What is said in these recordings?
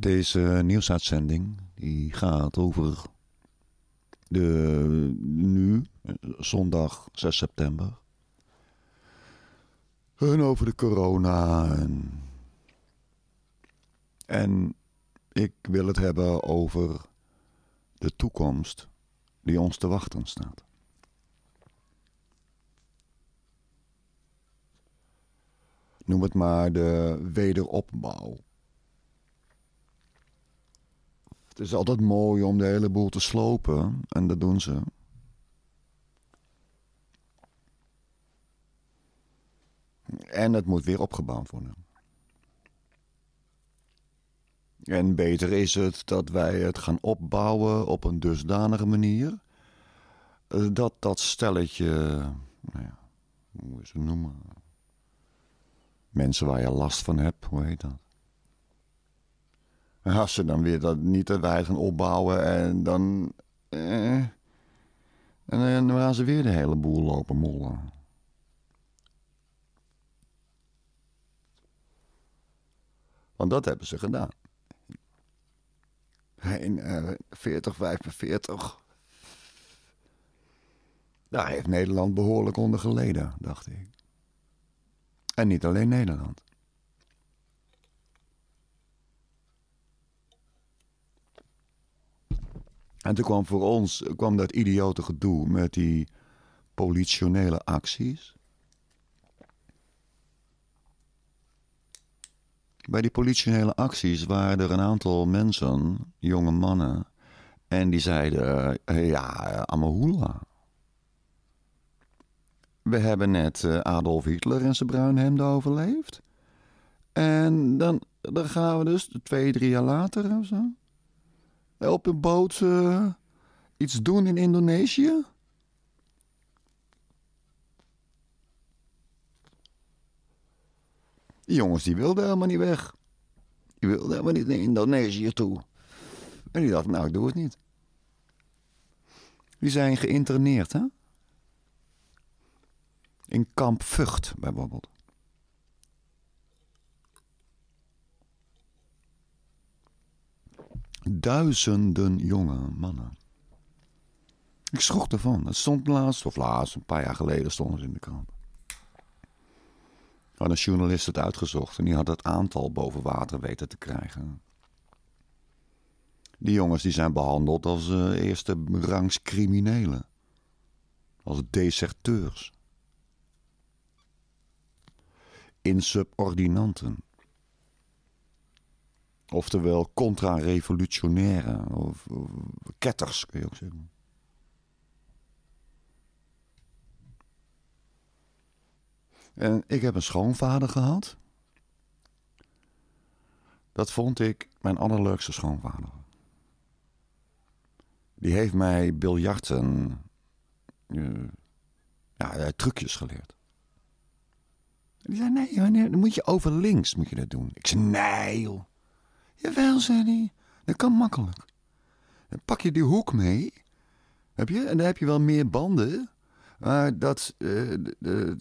Deze nieuwsuitzending die gaat over de, nu, zondag 6 september. En over de corona. en ik wil het hebben over de toekomst die ons te wachten staat. Noem het maar de wederopbouw Het is altijd mooi om de hele boel te slopen. En dat doen ze. En het moet weer opgebouwd worden. En beter is het dat wij het gaan opbouwen op een dusdanige manier. Eh, dat dat stelletje, nou ja, hoe is het noemen? Mensen waar je last van hebt, hoe heet dat? En als ze dan weer dat niet dat wij gaan opbouwen en dan. Eh, en eh, dan gaan ze weer de hele boel lopen mollen. Want dat hebben ze gedaan. In uh, 40, 45. Daar heeft Nederland behoorlijk onder geleden, dacht ik. En niet alleen Nederland. En toen kwam voor ons kwam dat idiote gedoe met die politionele acties. Bij die politionele acties waren er een aantal mensen, jonge mannen, en die zeiden: eh, Ja, Amahula. We hebben net eh, Adolf Hitler en zijn bruinhemden overleefd. En dan, dan gaan we dus twee, drie jaar later of zo op een boot eh, iets doen in Indonesië? Die jongens die wilden helemaal niet weg. Die wilden helemaal niet naar Indonesië toe. En die dacht, nou ik doe het niet. Die zijn geïnterneerd hè? In kamp Vught bijvoorbeeld. Duizenden jonge mannen. Ik schrok ervan. Het stond laatst, of laatst, een paar jaar geleden stond het in de krant. Had een journalist het uitgezocht en die had het aantal boven water weten te krijgen. Die jongens die zijn behandeld als eh, eerste rangs criminelen. Als deserteurs. Insubordinanten. Oftewel contra-revolutionaire of, ketters, kun je ook zeggen. En ik heb een schoonvader gehad. Dat vond ik mijn allerleukste schoonvader. Die heeft mij biljarten, eh, ja, eh, trucjes geleerd. die zei, nee, nee, dan moet je over links moet je dat doen. Ik zei, nee joh. Jawel, zei hij. Dat kan makkelijk. Dan pak je die hoek mee. Heb je? En dan heb je wel meer banden. Maar dat, uh,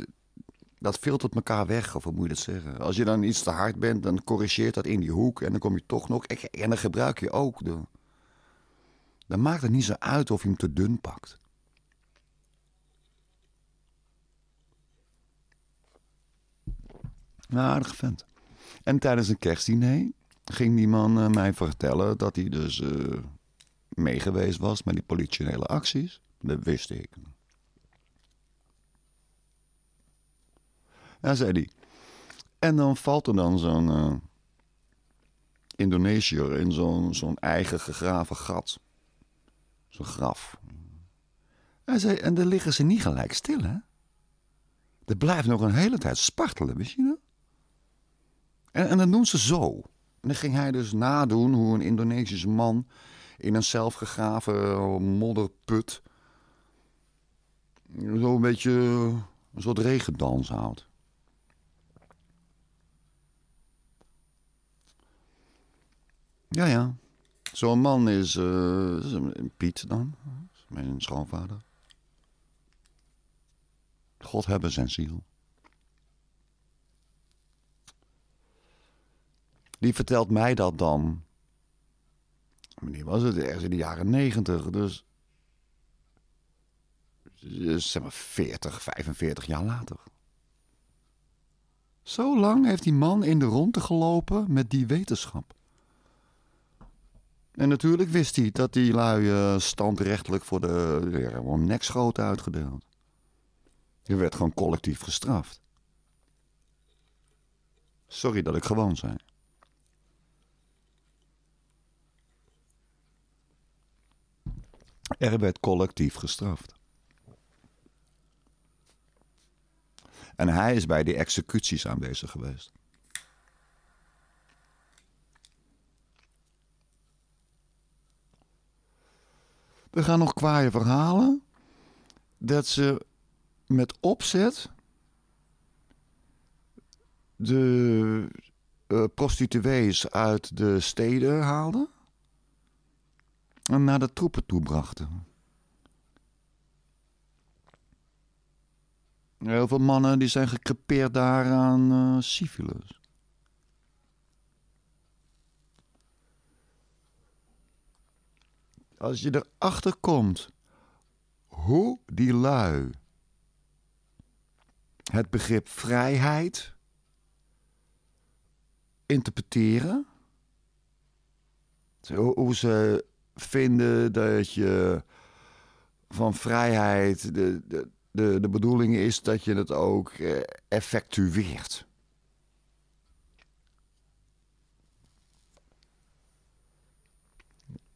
dat filtert elkaar weg, of hoe moet je dat zeggen? Als je dan iets te hard bent, dan corrigeert dat in die hoek. En dan kom je toch nog. En dan gebruik je ook. De... Dan maakt het niet zo uit of je hem te dun pakt. Een aardige vent. En tijdens een kerstdiner ging die man eh, mij vertellen dat hij dus eh, meegeweest was met die politionele acties. Dat wist ik. Ja, zei hij. En dan valt er dan zo'n uh, Indonesiër in zo'n zo'n eigen gegraven gat. Zo'n graf. Hij zei, en daar liggen ze niet gelijk stil, hè? Er blijft nog een hele tijd spartelen, wist je dat? En, en dan doen ze zo dan ging hij dus nadoen hoe een Indonesisch man in een zelfgegraven eh, modderput zo een beetje een soort regendans houdt. Ja, ja. Zo'n man is, uh, Piet dan, mijn schoonvader. God hebben zijn ziel. Die vertelt mij dat dan. Wanneer was het? Ergens in de jaren negentig. Dus, dus zeg maar 40, 45 jaar later. Zo lang heeft die man in de rondte gelopen met die wetenschap. En natuurlijk wist hij dat die lui eh, standrechtelijk voor de ja, gewoon nekschoten uitgedeeld. Je werd gewoon collectief gestraft. Sorry dat ik gewoon zijn. Er werd collectief gestraft. En hij is bij die executies aanwezig geweest. We gaan nog kwaaie verhalen dat ze met opzet de eh, prostituees uit de steden haalden en naar de troepen toe brachten. Heel veel mannen die zijn gekrepeerd daar aan uh, syfilis. Als je erachter komt hoe die lui het begrip vrijheid interpreteren, hoe ze vinden dat je van vrijheid de, de, de, de bedoeling is dat je het ook eh, effectueert.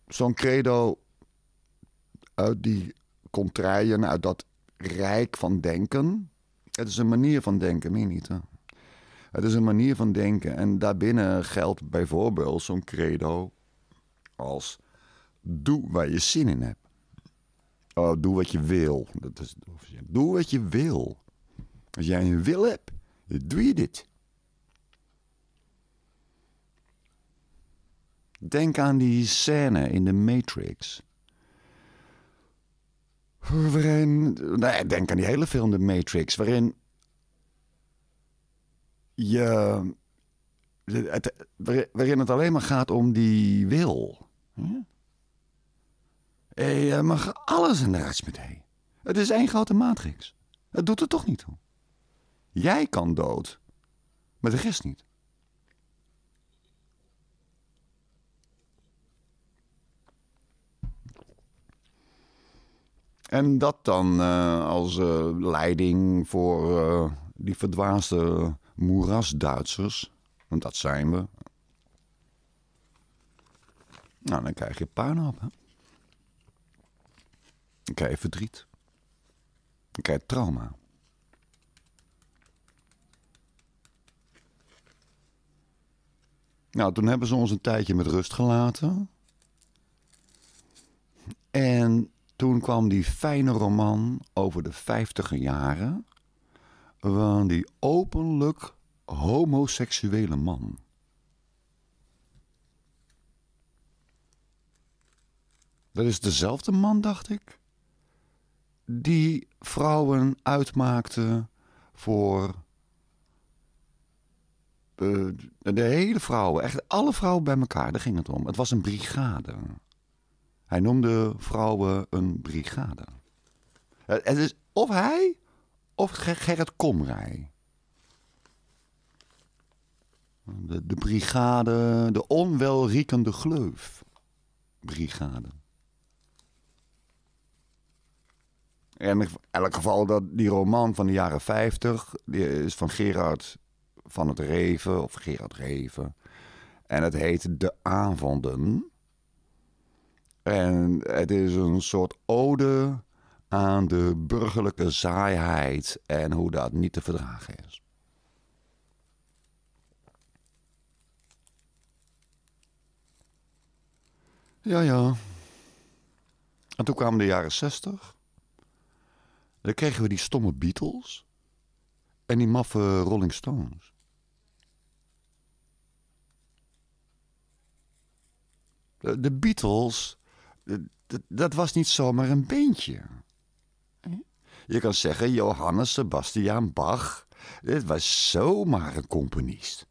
Zo'n credo uit die contraien, uit dat rijk van denken. Het is een manier van denken, meer niet. Het is een manier van denken. En daarbinnen geldt bijvoorbeeld zo'n credo als Doe waar je zin in hebt. Oh, doe wat je wil. Dat is, doe wat je wil. Als jij een wil hebt, doe je dit. Denk aan die scène in de Matrix. Waarin. Nee, denk aan die hele film De Matrix. Waarin. Je. waarin het alleen maar gaat om die wil. Ja. Je eh, mag alles in de rest Het is één grote matrix. Het doet er toch niet toe. Jij kan dood, maar de rest niet. En dat dan eh, als eh, leiding voor die verdwaasde moerasduitsers. Want dat zijn we. Nou, dan krijg je op, hè? Dan krijg je verdriet. Dan krijg je trauma. Nou, toen hebben ze ons een tijdje met rust gelaten. En toen kwam die fijne roman over de vijftiger jaren van die openlijk homoseksuele man. Dat is dezelfde man, dacht ik die vrouwen uitmaakte voor eh, de hele vrouwen, echt alle vrouwen bij elkaar, daar ging het om. Het was een brigade. Hij noemde vrouwen een brigade. Het is of hij of Gerrit Komrij. De, de brigade, de onwelriekende gleuf. Brigade. in elk geval, dat, die roman van de jaren 50 die is van Gerard van het Reven, of Gerard Reven. En het heet De Avonden. En het is een soort ode aan de burgerlijke saaiheid en hoe dat niet te verdragen is. Ja, ja. En toen kwamen de jaren zestig. Dan kregen we die stomme Beatles en die maffe Rolling Stones. De, Beatles, dat was niet zomaar een beentje. Je kan zeggen Johannes Sebastian Bach. Dit was zomaar een componist.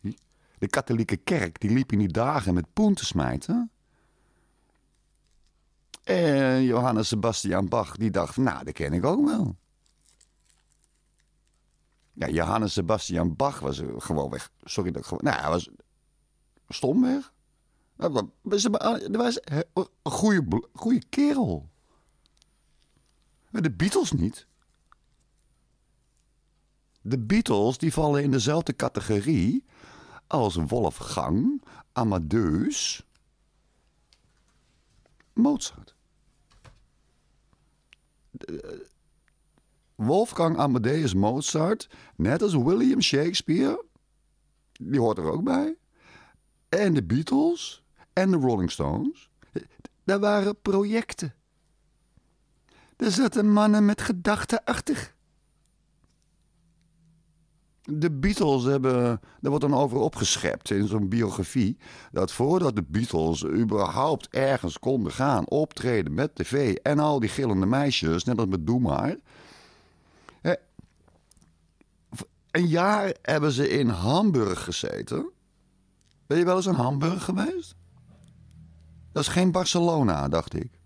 Hm? De katholieke kerk die liep in die dagen met poen te smijten. En Johannes Sebastian Bach, die dacht, nou, dat ken ik ook wel. Ja, Johannes Sebastian Bach was eh, gewoon weg. Sorry dat ik gewoon... Nou, hij was stom weg. Eh, dat was eh, een goede, goede kerel. De Beatles niet. De Beatles die vallen in dezelfde categorie als Wolfgang, Amadeus, Mozart. Eh, Wolfgang Amadeus Mozart, net als William Shakespeare, die hoort er ook bij. En de Beatles en de Rolling Stones. Daar waren projecten. Daar zaten mannen met gedachten achter de Beatles hebben. Er wordt dan over opgeschept in zo'n biografie. Dat voordat de Beatles überhaupt ergens konden gaan optreden met tv. en al die gillende meisjes, net als met Doe maar. een jaar hebben ze in Hamburg gezeten. Ben je wel eens in Hamburg geweest? Dat is geen Barcelona, dacht ik.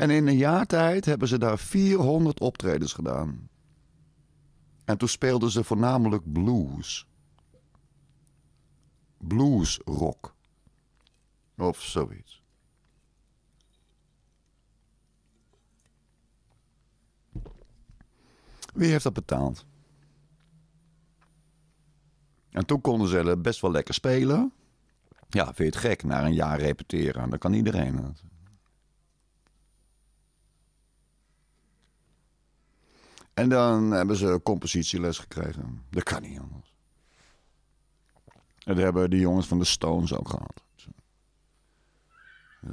En in een jaar tijd hebben ze daar 400 optredens gedaan. En toen speelden ze voornamelijk blues. Bluesrock. Of zoiets. Wie heeft dat betaald? En toen konden ze best wel lekker spelen. Ja, vind je het gek? Na een jaar repeteren. Dan kan iedereen. En dan hebben ze compositieles gekregen. Dat kan niet anders. En dat hebben die jongens van de Stones ook gehad.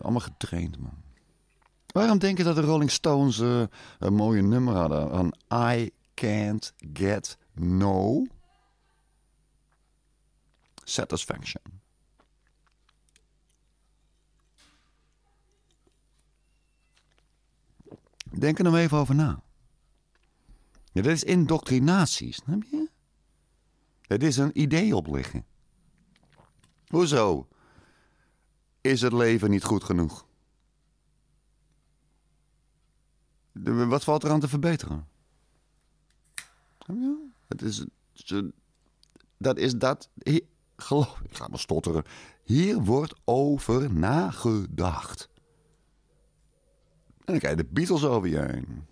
Allemaal getraind, man. Waarom denk je dat de Rolling Stones eh, een mooie nummer hadden? Van I Can't Get No Satisfaction. Denk er nog even over na dat is indoctrinatie, snap je? Het is een idee opleggen. Hoezo? Is het leven niet goed genoeg? wat valt er aan te verbeteren? het is, dat is dat. geloof ik, ga maar stotteren. Hier wordt over nagedacht. En dan krijg je de Beatles over je heen.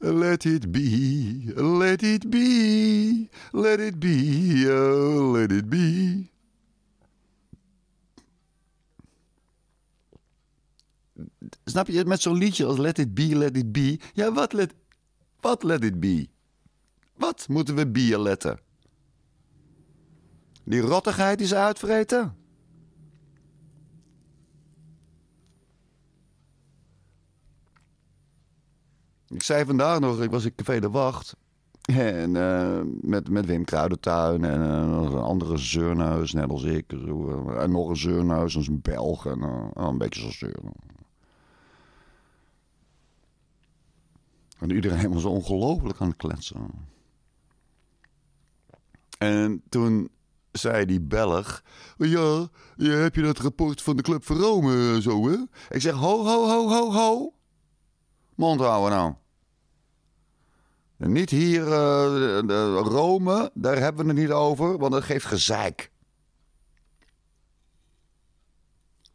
Let it be, let it be, let it be, oh, let it be. Snap je, met zo'n liedje als Let it be, let it be. Ja, wat let, wat let it be? Wat moeten we bier letten? Die rottigheid is uitvreten. Ik zei vandaag nog, ik was in Café de Wacht. En eh, met, met Wim Kruidentuin en eh, een andere zeurneus, net als ik. Eh, en nog een zeurneus, een Belg. En, oh, een beetje zo'n zeuren. En iedereen was ongelooflijk aan het kletsen. En toen zei die Belg... Ja, ja, heb je dat rapport van de Club van Rome zo, hè? Ik zeg, ho, ho, ho, ho, ho. Mond houden nou. Niet hier eh, Rome, daar hebben we het niet over, want dat geeft gezeik.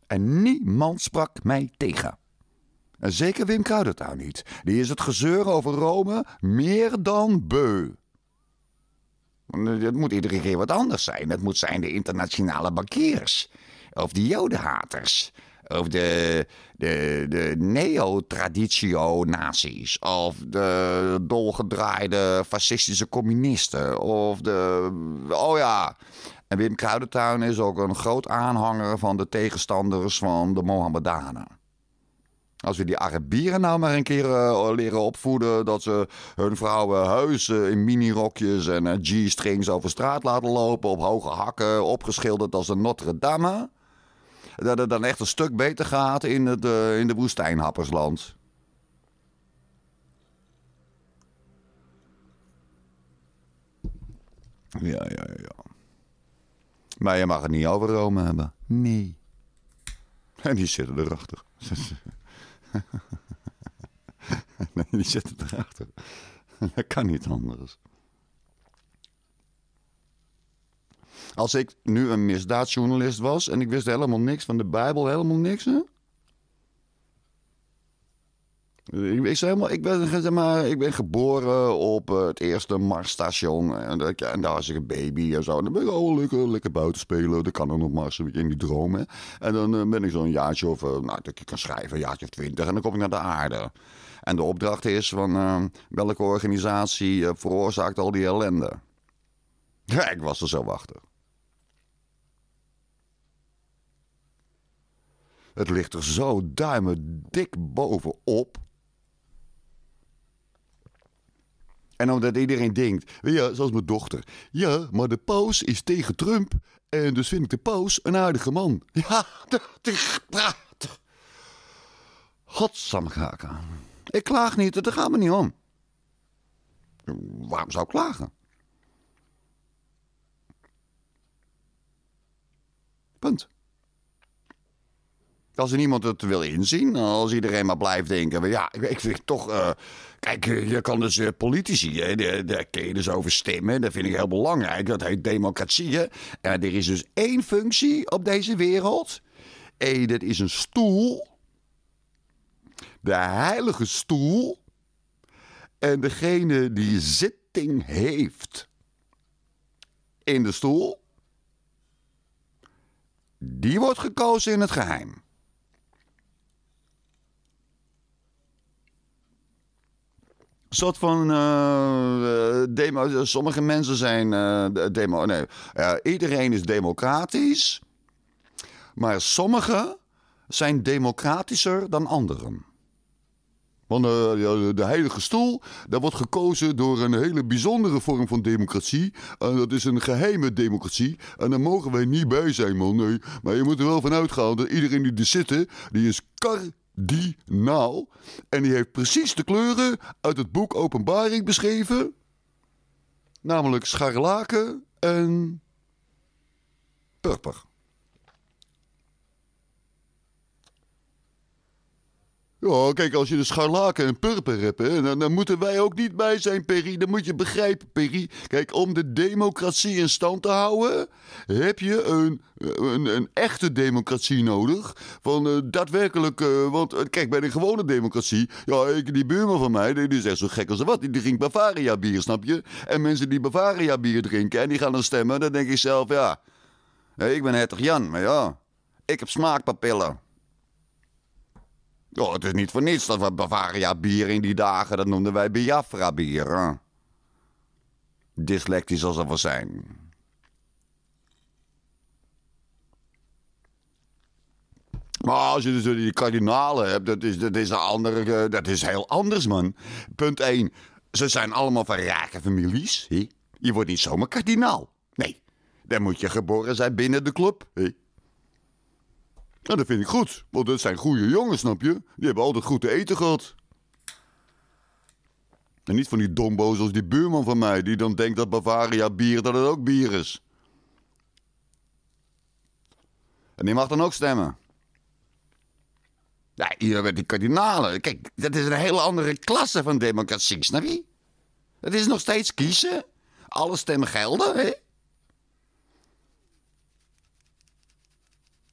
En niemand sprak mij tegen. En zeker Wim Kruidertaal niet. Die is het gezeur over Rome meer dan beu. Eh, het moet iedere keer wat anders zijn. Het moet zijn de internationale bankiers. Of de jodenhaters. Of de, de, de neo-traditio-nazi's. Of de dolgedraaide fascistische communisten. Of de. Oh ja. En Wim Kruidentuin is ook een groot aanhanger van de tegenstanders van de Mohammedanen. Als we die Arabieren nou maar een keer eh, leren opvoeden dat ze hun vrouwen huizen eh, in minirokjes en eh, G-strings over straat laten lopen, op hoge hakken, opgeschilderd als een Notre Dame dat het dan echt een stuk beter gaat in, het, eh, in de woestijnhappersland. Ja, ja, ja. Maar je mag het niet over Rome hebben. Nee. En die zitten erachter. nee, die zitten erachter. Dat kan niet anders. Als ik nu een misdaadjournalist was en ik wist helemaal niks van de Bijbel, helemaal niks. Hè? Ik, ik, zeg maar, ik, ben, zeg maar, ik ben geboren op het eerste Marsstation. En, en daar was ik een baby en zo. En dan ben ik al oh, lekker, lekker buiten spelen. Dan kan er nog Mars in die droom. En dan eh, ben ik zo'n jaartje of... Eh, nou, dat ik kan schrijven, een jaartje of twintig. En dan kom ik naar de aarde. En de opdracht is van... Eh, welke organisatie veroorzaakt al die ellende? Ja, ik was er zo achter. Het ligt er zo duimen dik bovenop. En omdat iedereen denkt, ja, zoals mijn dochter. Ja, maar de paus is tegen Trump. En dus vind ik de paus een aardige man. Ja, dat praat. Godsamgaka. Ik klaag niet, het gaat me niet om. Waarom zou ik klagen? Punt. Als er niemand het wil inzien, als iedereen maar blijft denken... ja, ik vind toch... Eh, kijk, je kan dus eh, politici, hè, daar, daar kun je dus over stemmen. Dat vind ik heel belangrijk. Dat heet democratie. Hè. En er is dus één functie op deze wereld. En dat is een stoel. De heilige stoel. En degene die zitting heeft in de stoel... die wordt gekozen in het geheim. Een soort van eh, demo. Sommige mensen zijn eh, demo. Nee, eh, iedereen is democratisch. Maar sommigen zijn democratischer dan anderen. Want de, heilige stoel, daar wordt gekozen door een hele bijzondere vorm van democratie. En dat is een geheime democratie. En daar mogen wij niet bij zijn, man. Maar je moet er wel van uitgaan dat iedereen die er zit, die is kar die naal. En die heeft precies de kleuren uit het boek Openbaring beschreven. Namelijk scharlaken en purper. Ja, kijk, als je de scharlaken en purper hebt, dan, dan, moeten wij ook niet bij zijn, Perry. Dan moet je begrijpen, Perry. Kijk, om de democratie in stand te houden, heb je een, een, een echte democratie nodig. Van eh, daadwerkelijk, eh, want eh, kijk, bij de gewone democratie, ja, ik, die buurman van mij, die, die is echt zo gek als wat. Die drinkt Bavaria bier, snap je? En mensen die Bavaria bier drinken en die gaan dan stemmen, dan denk ik zelf, ja, ik ben hertog Jan, maar ja, ik heb smaakpapillen. Oh, het is niet voor niets dat we Bavaria bier in die dagen, dat noemden wij Biafra bier. Hè? Dyslectisch als dat we zijn. Maar als je dus die kardinalen hebt, dat is, dat is, een andere, eh, dat is heel anders, man. Punt 1. Ze zijn allemaal van rijke families. Je wordt niet zomaar kardinaal. Nee, dan moet je geboren zijn binnen de club. He? Nou, dat vind ik goed. Want dat zijn goede jongens, snap je? Die hebben altijd goed te eten gehad. En niet van die dombo's als die buurman van mij, die dan denkt dat Bavaria bier, dat het ook bier is. En die mag dan ook stemmen. Ja, hier met die kardinalen. Kijk, dat is een hele andere klasse van democratie, snap je? Het is nog steeds kiezen. Alle stemmen gelden, hè?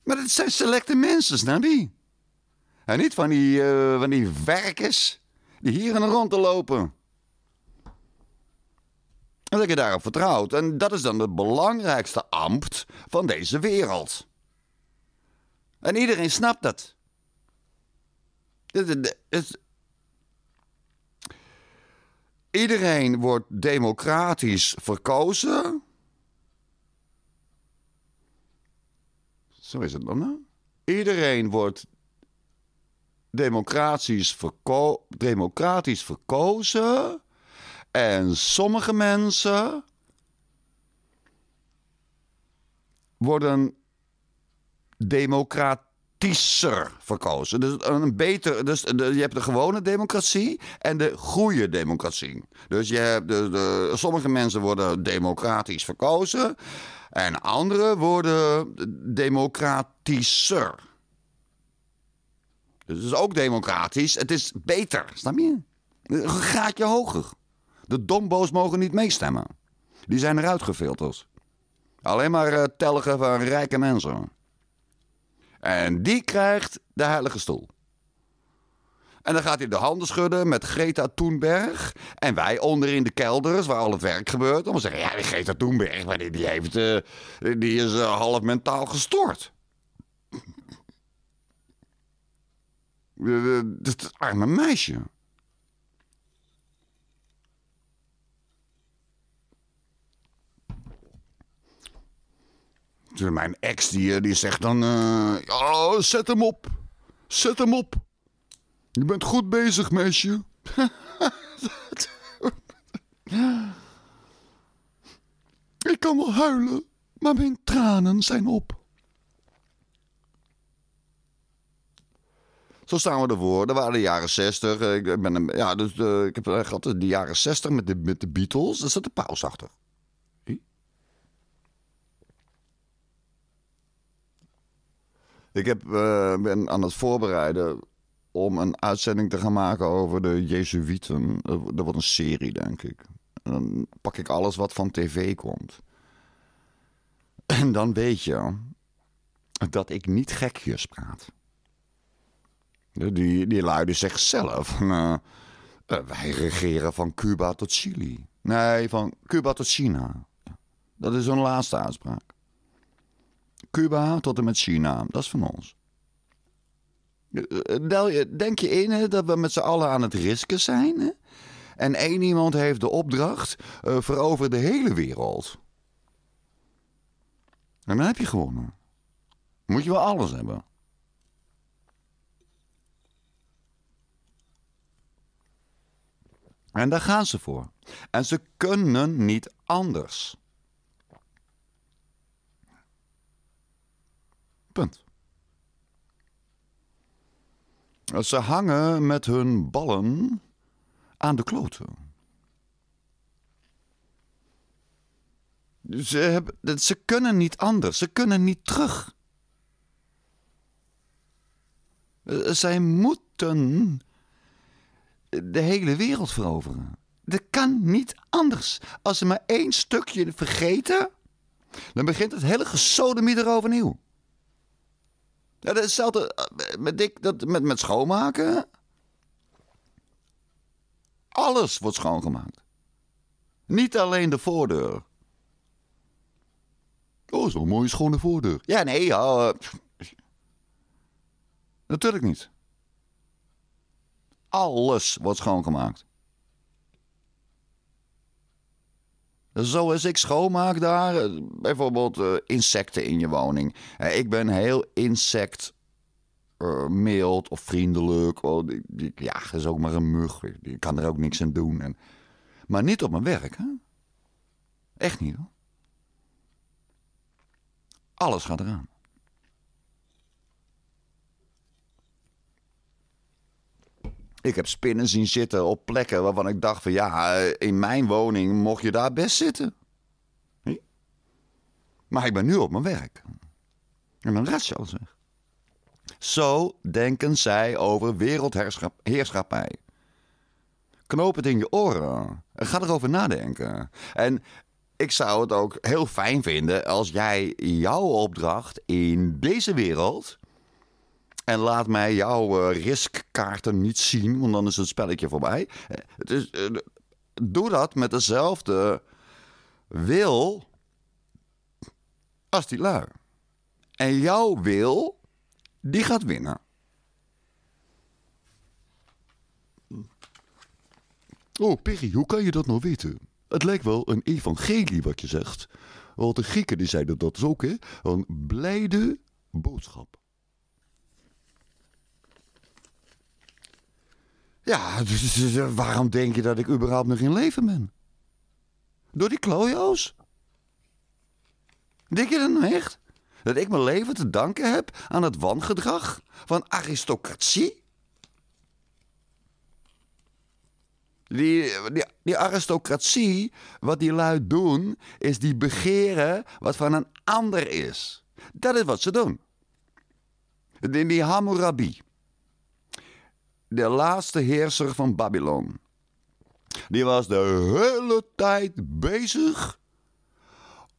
Maar dat zijn selecte mensen, snap je? En niet van die, eh, van die werkers die hier en rond te lopen. En dat je daarop vertrouwt. En dat is dan het belangrijkste ambt van deze wereld. En iedereen snapt dat. Iedereen wordt democratisch verkozen Zo is het dan. Hè? Iedereen wordt democratisch, democratisch verkozen. En sommige mensen worden democratischer verkozen. Dus een beter, dus je hebt de gewone democratie en de goede democratie. Dus je hebt de, de, sommige mensen worden democratisch verkozen en andere worden democratischer. Dus het is ook democratisch. Het is beter, snap je? Een graadje hoger. De domboos mogen niet meestemmen. Die zijn eruit gefilterd. Alleen maar eh, telligen telgen van rijke mensen. En die krijgt de heilige stoel. En dan gaat hij de handen schudden met Greta Thunberg. En wij onder in de kelders, waar al het werk gebeurt. Om te zeggen, ja, die Greta Thunberg, maar die, die heeft, uh, die is eh, half mentaal gestoord. Eh, dat arme meisje. Mijn ex die, die zegt dan... oh, zet hem op. Zet hem op. Je bent goed bezig, meisje. Ik kan wel huilen, maar mijn tranen zijn op. Zo staan we ervoor. Dat waren de jaren 60. Ik, ben ja, dus, eh, ik heb gehad eh, de jaren 60 met de, met de Beatles. Daar zat de paus achter. Ik heb, eh, ben aan het voorbereiden om een uitzending te gaan maken over de Jezuïeten. Dat wordt een serie, denk ik. dan pak ik alles wat van tv komt. En dan weet je dat ik niet gekjes praat. Die, die luiden zichzelf: zelf: eh, eh, wij regeren van Cuba tot Chili. Nee, van Cuba tot China. Dat is hun laatste uitspraak. Cuba tot en met China, dat is van ons. Eh, denk je in hè, dat we met z'n allen aan het risken zijn? Hè? En één iemand heeft de opdracht: uh, eh, verover de hele wereld. En dan heb je gewonnen. Moet je wel alles hebben. En daar gaan ze voor. En ze kunnen niet anders. Punt. Ze hangen met hun ballen aan de kloten. Ze, hebben, ze kunnen niet anders. Ze kunnen niet terug. Eh, zij moeten de hele wereld veroveren. Dat kan niet anders. Als ze maar één stukje vergeten, dan begint het hele gesodemie overnieuw dat is hetzelfde eh, met, ik, dat, met, met schoonmaken. Alles wordt schoongemaakt. Niet alleen de voordeur. Oh, zo'n mooie schone voordeur. Ja, nee, ja. Eh, natuurlijk niet. Alles wordt schoongemaakt. Zoals ik schoonmaak daar, eh, bijvoorbeeld eh, insecten in je woning. Eh, ik ben heel insect of vriendelijk. Oh, die, ja, dat is ook maar een mug. Je kan er ook niks aan doen. En... Maar niet op mijn werk, hè? Echt niet, hoor. Alles gaat eraan. Ik heb spinnen zien zitten op plekken waarvan ik dacht van ja, eh, in mijn woning mocht je daar best zitten. Maar ik ben nu op mijn werk. En dan red je al zeg. Zo denken zij over wereldheerschappij. Knoop het in je oren. Ga erover nadenken. En ik zou het ook heel fijn vinden als jij jouw opdracht in deze wereld en laat mij jouw uh, riskkaarten niet zien, want dan is het spelletje voorbij. Eh, eh, doe dat met dezelfde wil als die lui. En jouw wil, die gaat winnen. Oh, Perry, hoe kan je dat nou weten? Het lijkt wel een evangelie wat je zegt. Want de Grieken die zeiden dat is ook, hè? Een blijde boodschap. Ja, dus, dus, eh, waarom denk je dat ik überhaupt nog in leven ben? Door die klojo's? Denk je dan nou echt? Dat ik mijn leven te danken heb aan het wangedrag van aristocratie? Die, die, aristocratie, wat die lui doen, is die begeren wat van een ander is. Dat is wat ze doen. In die Hammurabi de laatste heerser van Babylon. Die was de hele tijd bezig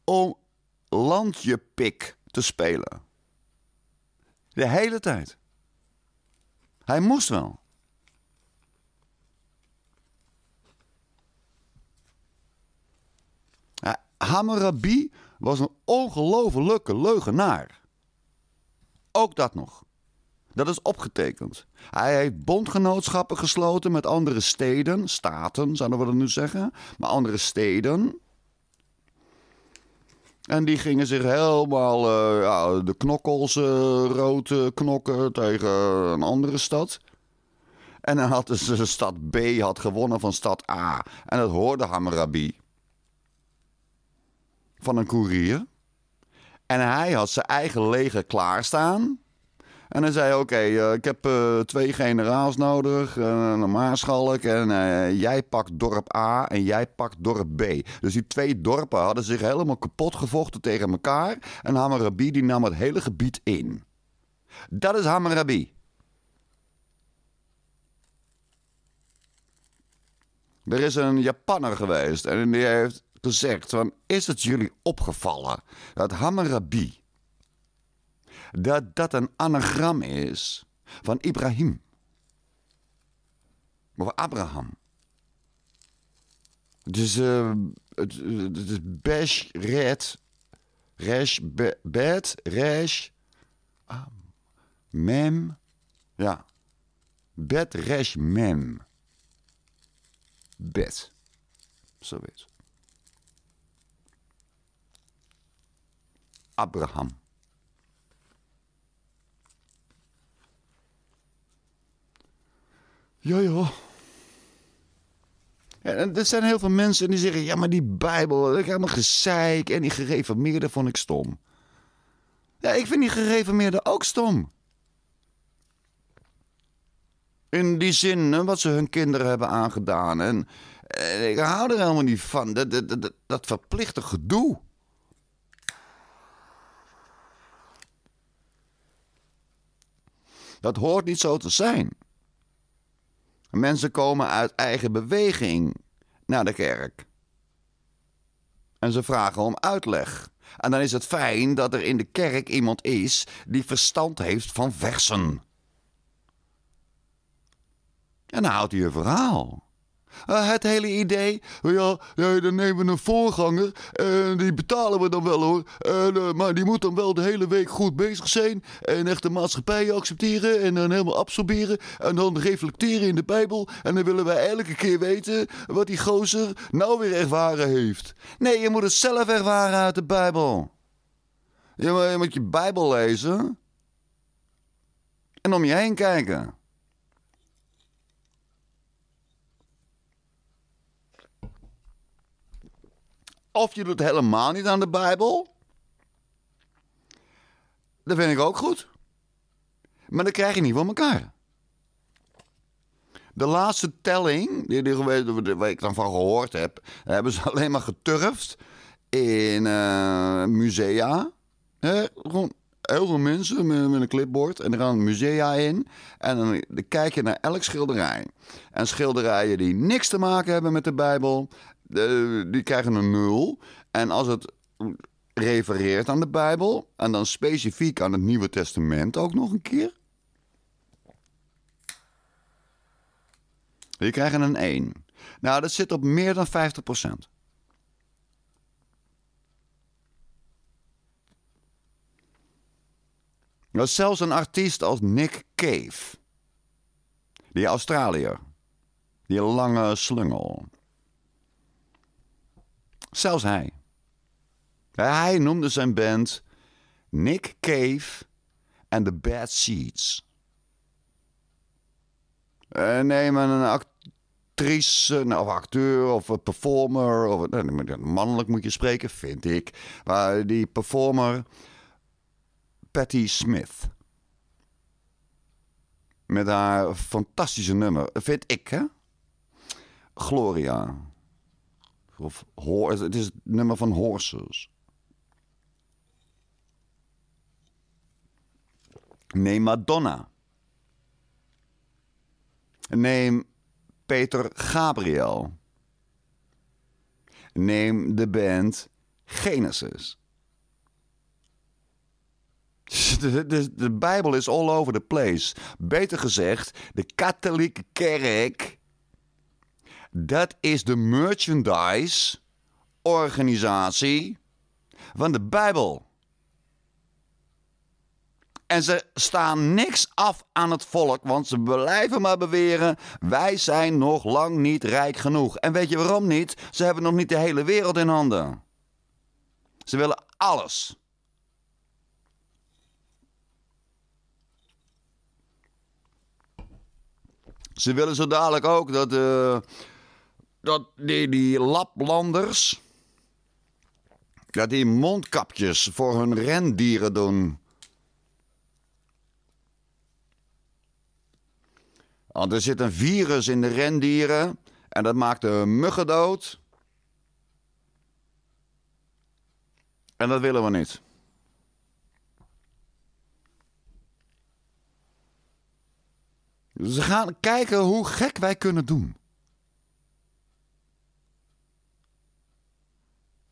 om landje pik te spelen. De hele tijd. Hij moest wel. Hammurabi was een ongelofelijke leugenaar. Ook dat nog. Dat is opgetekend. Hij heeft bondgenootschappen gesloten met andere steden, staten zouden we dat nu zeggen, maar andere steden. En die gingen zich helemaal eh, ja, de knokkels eh, rood eh, knokken tegen een andere stad. En dan had ze stad B had gewonnen van stad A. En dat hoorde Hammurabi van een koerier. En hij had zijn eigen leger klaarstaan en hij zei, oké, eh, ik heb eh, twee generaals nodig, uh, een maarschalk en jij pakt dorp A en jij pakt dorp B. Dus die twee dorpen hadden zich helemaal kapot gevochten tegen elkaar en Hammurabi die nam het hele gebied in. Dat is Hammurabi. Er is een Japanner geweest en die heeft gezegd van, is het jullie opgevallen dat Hammurabi dat dat een anagram is van Ibrahim. Of Abraham. Dus uh, het, het is Besh, Red, Resh, Bet, Resh, Mem. Ja. Bet, Resh, Mem. Bet. Zo weet. Abraham. Ja, ja. En er zijn heel veel mensen die zeggen: ja, maar die Bijbel, dat is helemaal gezeik. En die gereformeerden vond ik stom. Ja, ik vind die gereformeerden ook stom. In die zin, wat ze hun kinderen hebben aangedaan. En, eh, ik hou er helemaal niet van. Dat, dat, dat, dat verplichte gedoe. Dat hoort niet zo te zijn. Mensen komen uit eigen beweging naar de kerk. En ze vragen om uitleg. En dan is het fijn dat er in de kerk iemand is die verstand heeft van versen. En dan houdt hij een verhaal. Eh, het hele idee, ja, ja, dan nemen we een voorganger en die betalen we dan wel hoor. En, eh, maar die moet dan wel de hele week goed bezig zijn en echt de maatschappij accepteren en dan helemaal absorberen en dan reflecteren in de Bijbel. En dan willen wij elke keer weten wat die gozer nou weer ervaren heeft. Nee, je moet het zelf ervaren uit de Bijbel. Je moet je Bijbel lezen en om je heen kijken. Of je doet helemaal niet aan de Bijbel. Dat vind ik ook goed. Maar dat krijg je niet voor elkaar. De laatste telling, die, ik dan van gehoord heb, hebben ze alleen maar geturfd in eh, musea. gewoon heel veel mensen met, met, een clipboard. En dan gaan musea in. En dan, dan, kijk je naar elk schilderij. En schilderijen die niks te maken hebben met de Bijbel die krijgen een nul. En als het refereert aan de Bijbel en dan specifiek aan het Nieuwe Testament ook nog een keer. Die krijgen een 1. Nou, dat zit op meer dan 50 Nou, zelfs een artiest als Nick Cave. Die Australier. Die lange slungel. Zelfs hij. Hij noemde zijn band Nick Cave and The Bad Seeds. Uh, eh, neem een actrice, nou, of acteur, of een performer, of, nou, mannelijk moet je spreken, vind ik. waar die performer, Patti Smith. Met haar fantastische nummer, vind ik, hè? Gloria. Of het is het nummer van Horses. Neem Madonna. Neem Peter Gabriel. Neem de band Genesis. De, de, de Bijbel is all over the place. Beter gezegd, de katholieke kerk dat is de merchandise organisatie van de Bijbel. En ze staan niks af aan het volk, want ze blijven maar beweren: wij zijn nog lang niet rijk genoeg. En weet je waarom niet? Ze hebben nog niet de hele wereld in handen. Ze willen alles. Ze willen zo dadelijk ook dat. Eh, dat die, die Laplanders. Dat die mondkapjes voor hun rendieren doen. Want er zit een virus in de rendieren en dat maakt de muggen dood. En dat willen we niet. Ze gaan kijken hoe gek wij kunnen doen.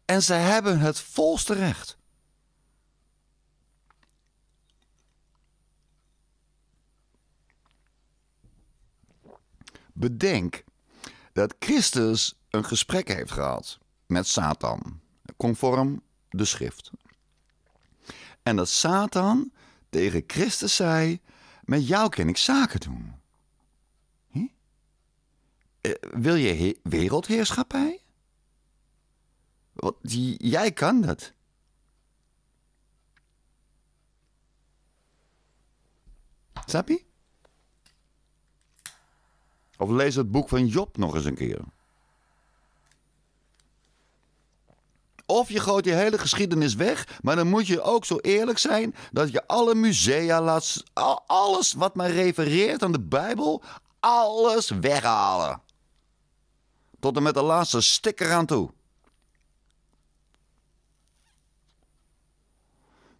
En ze hebben het volste recht. Bedenk dat Christus een gesprek heeft gehad met Satan, conform de schrift. En dat Satan tegen Christus zei: Met jou kan ik zaken doen. Eh, wil je wereldheerschappij? Wat, jij kan dat. Snap je? Of lees het boek van Job nog eens een keer. Of je gooit je hele geschiedenis weg, maar dan moet je ook zo eerlijk zijn dat je alle musea laat, alles wat maar refereert aan de Bijbel, alles weghalen. Tot en met de laatste sticker aan toe.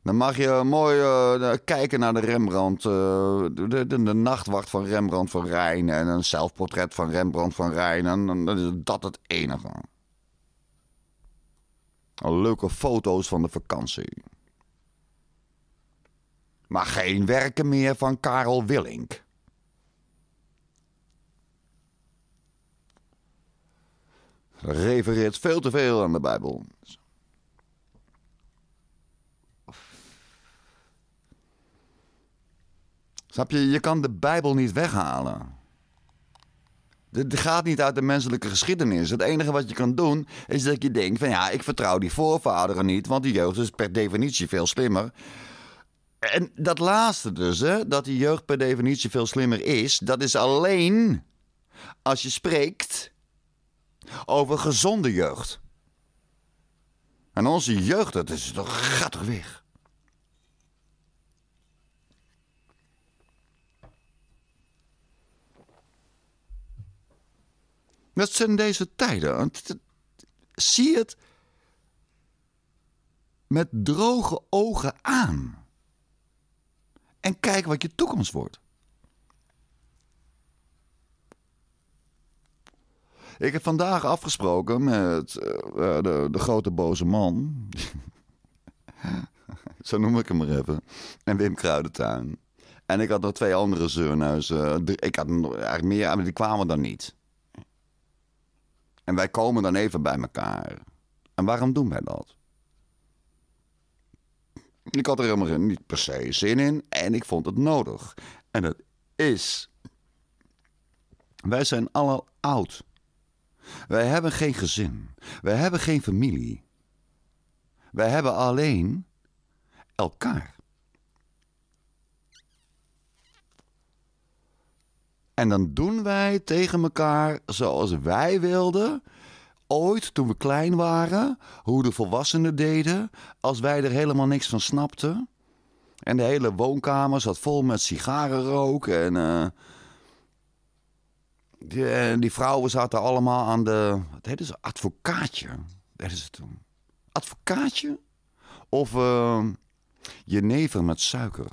Dan mag je mooi eh, kijken naar de Rembrandt, eh, de, de, de, nachtwacht van Rembrandt van Rijn en een zelfportret van Rembrandt van Rijn. En, en dan is dat het enige. Leuke foto's van de vakantie. Maar geen werken meer van Karel Willink. Refereert veel te veel aan de Bijbel. Snap je? Je kan de Bijbel niet weghalen. Het gaat niet uit de menselijke geschiedenis. Het enige wat je kan doen, is dat je denkt van ja, ik vertrouw die voorvaderen niet, want die jeugd is per definitie veel slimmer. En dat laatste dus, hè, dat die jeugd per definitie veel slimmer is, dat is alleen als je spreekt over gezonde jeugd. En onze jeugd, dat is, toch gaat toch weg? Dat zijn deze tijden. Zie het met droge ogen aan. En kijk wat je toekomst wordt. Ik heb vandaag afgesproken met eh, eh, de, de, grote boze man. Zo noem ik hem maar even. En Wim Kruidentuin. En ik had nog twee andere zeurnuizen. Eh, ik had eigenlijk meer, maar die kwamen dan niet. En wij komen dan even bij elkaar. En waarom doen wij dat? Ik had er helemaal niet per se zin in en ik vond het nodig. En dat is. Wij zijn alle oud. Wij hebben geen gezin. Wij hebben geen familie. Wij hebben alleen elkaar. En dan doen wij tegen elkaar zoals wij wilden. Ooit, toen we klein waren, hoe de volwassenen deden, als wij er helemaal niks van snapten. En de hele woonkamer zat vol met sigarenrook. Eh, en die, vrouwen zaten allemaal aan de. Wat heette ze? Advocaatje. Dat is het toen. Advocaatje? Of uh, jenever met suiker.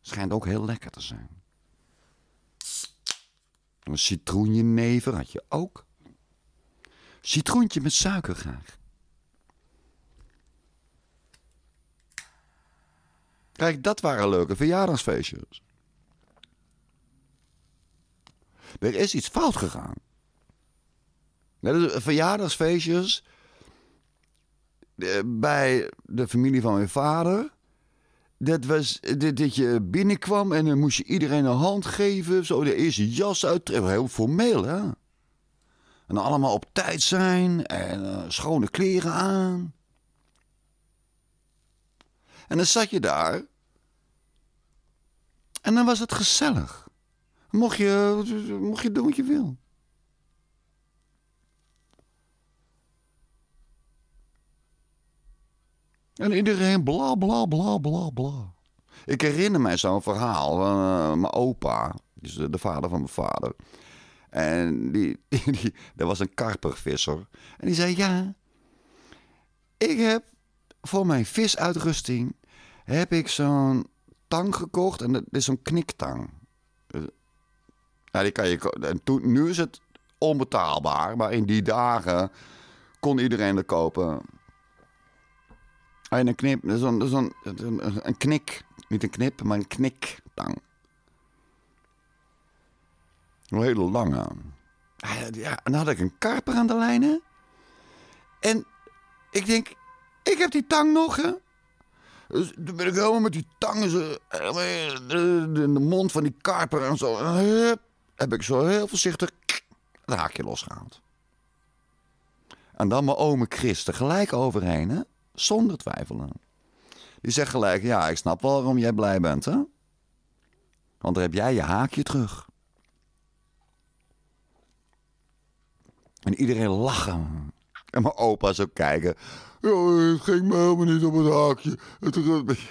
Schijnt ook heel lekker te zijn. Een citroenjenever had je ook. Citroentje met suiker graag. Kijk, dat waren leuke verjaardagsfeestjes. Er is iets fout gegaan. Verjaardagsfeestjes eh, bij de familie van mijn vader dat was eh, dat je binnenkwam en dan moest je iedereen een hand geven. Zo de eerste jas uittrekken. Eh, heel formeel, hè? En allemaal op tijd zijn en eh, schone kleren aan. En dan zat je daar. En dan was het gezellig. Mocht je, mocht je doen wat je wil. En iedereen bla bla bla bla bla. Ik herinner mij zo'n verhaal van eh, mijn opa, dus de, vader van mijn vader. En die, die, die, dat was een karpervisser. En die zei: Ja, ik heb voor mijn visuitrusting heb ik zo'n tang gekocht. En dat is zo'n kniktang. Eh, ja, die kan je, en toen, nu is het onbetaalbaar, maar in die dagen kon iedereen er kopen en een knip, zo'n, een knik. Niet een knip, maar een knik, kniktang. Een hele lange. Ah, ja, en dan had ik een karper aan de lijnen. En ik denk, ik heb die tang nog, hè? Dus toen ben ik helemaal met die tang in de mond van die karper en zo. heb ik zo heel voorzichtig het haakje losgehaald. En dan mijn ome Chris er gelijk overheen, hè? Zonder twijfelen. Die zegt gelijk: Ja, ik snap wel waarom jij blij bent, hè? Want dan heb jij je haakje terug. En iedereen lachen. En mijn opa zou kijken. Ja, het ging me helemaal niet op het haakje. Het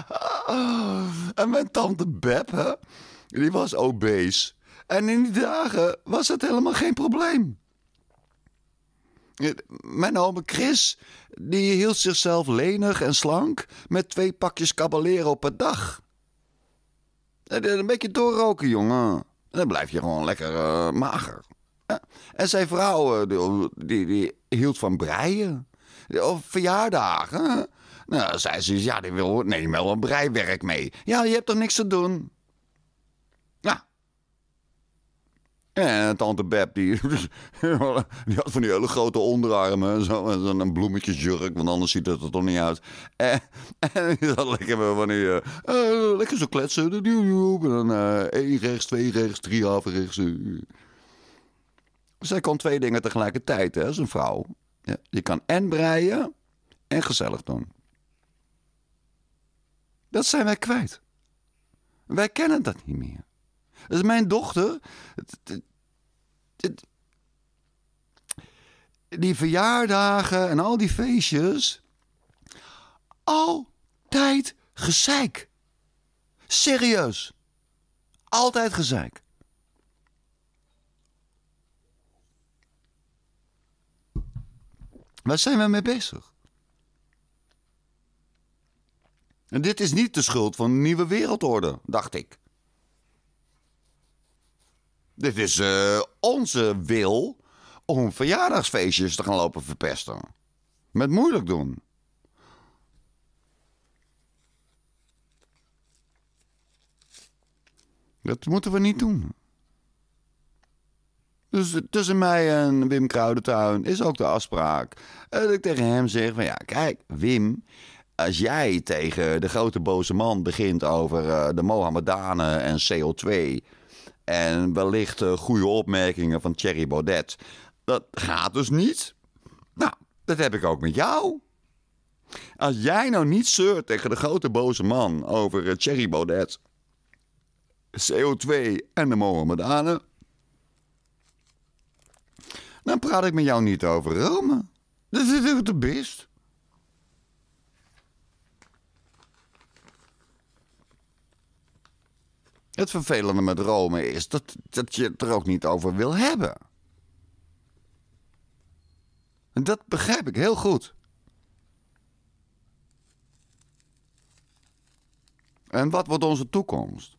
en mijn tante Beb, hè? Die was obese. En in die dagen was dat helemaal geen probleem. Mijn oom Chris, die hield zichzelf lenig en slank met twee pakjes op een dag. Een beetje doorroken, jongen. Dan blijf je gewoon lekker eh, mager. En zijn vrouw, eh, die, die, hield van breien. Of verjaardagen. Nou, zei ze, ja, die wil, neem wel een breiwerk mee. Ja, je hebt toch niks te doen? En tante Beb, die, die had van die hele grote onderarmen. Zo, en een bloemetjesjurk, want anders ziet het er toch niet uit. En, die had lekker van die... Eh, eh, lekker zo kletsen. En dan uh, één rechts, twee rechts, drie af rechts. Zij kan twee dingen tegelijkertijd, hè, als vrouw. Ja, je kan en breien en gezellig doen. Dat zijn wij kwijt. Wij kennen dat niet meer. Dat is mijn dochter. die verjaardagen en al die feestjes. Altijd gezeik. Serieus. Altijd gezeik. Waar zijn we mee bezig? En dit is niet de schuld van de nieuwe wereldorde, dacht ik. Dit is eh, onze wil om verjaardagsfeestjes te gaan lopen verpesten. Met moeilijk doen. Dat moeten we niet doen. Dus eh, tussen mij en Wim Kruidentuin is ook de afspraak dat ik tegen hem zeg van ja, kijk Wim, als jij tegen de grote boze man begint over eh, de Mohammedanen en CO2, en wellicht eh, goede opmerkingen van Thierry Baudet. Dat gaat dus niet. Nou, dat heb ik ook met jou. Als jij nou niet zeurt tegen de grote boze man over eh, Thierry Baudet, CO2 en de Mohammedanen, dan praat ik met jou niet over Rome. Dat is natuurlijk de best. Het vervelende met Rome is dat, dat je het er ook niet over wil hebben. En dat begrijp ik heel goed. En wat wordt onze toekomst?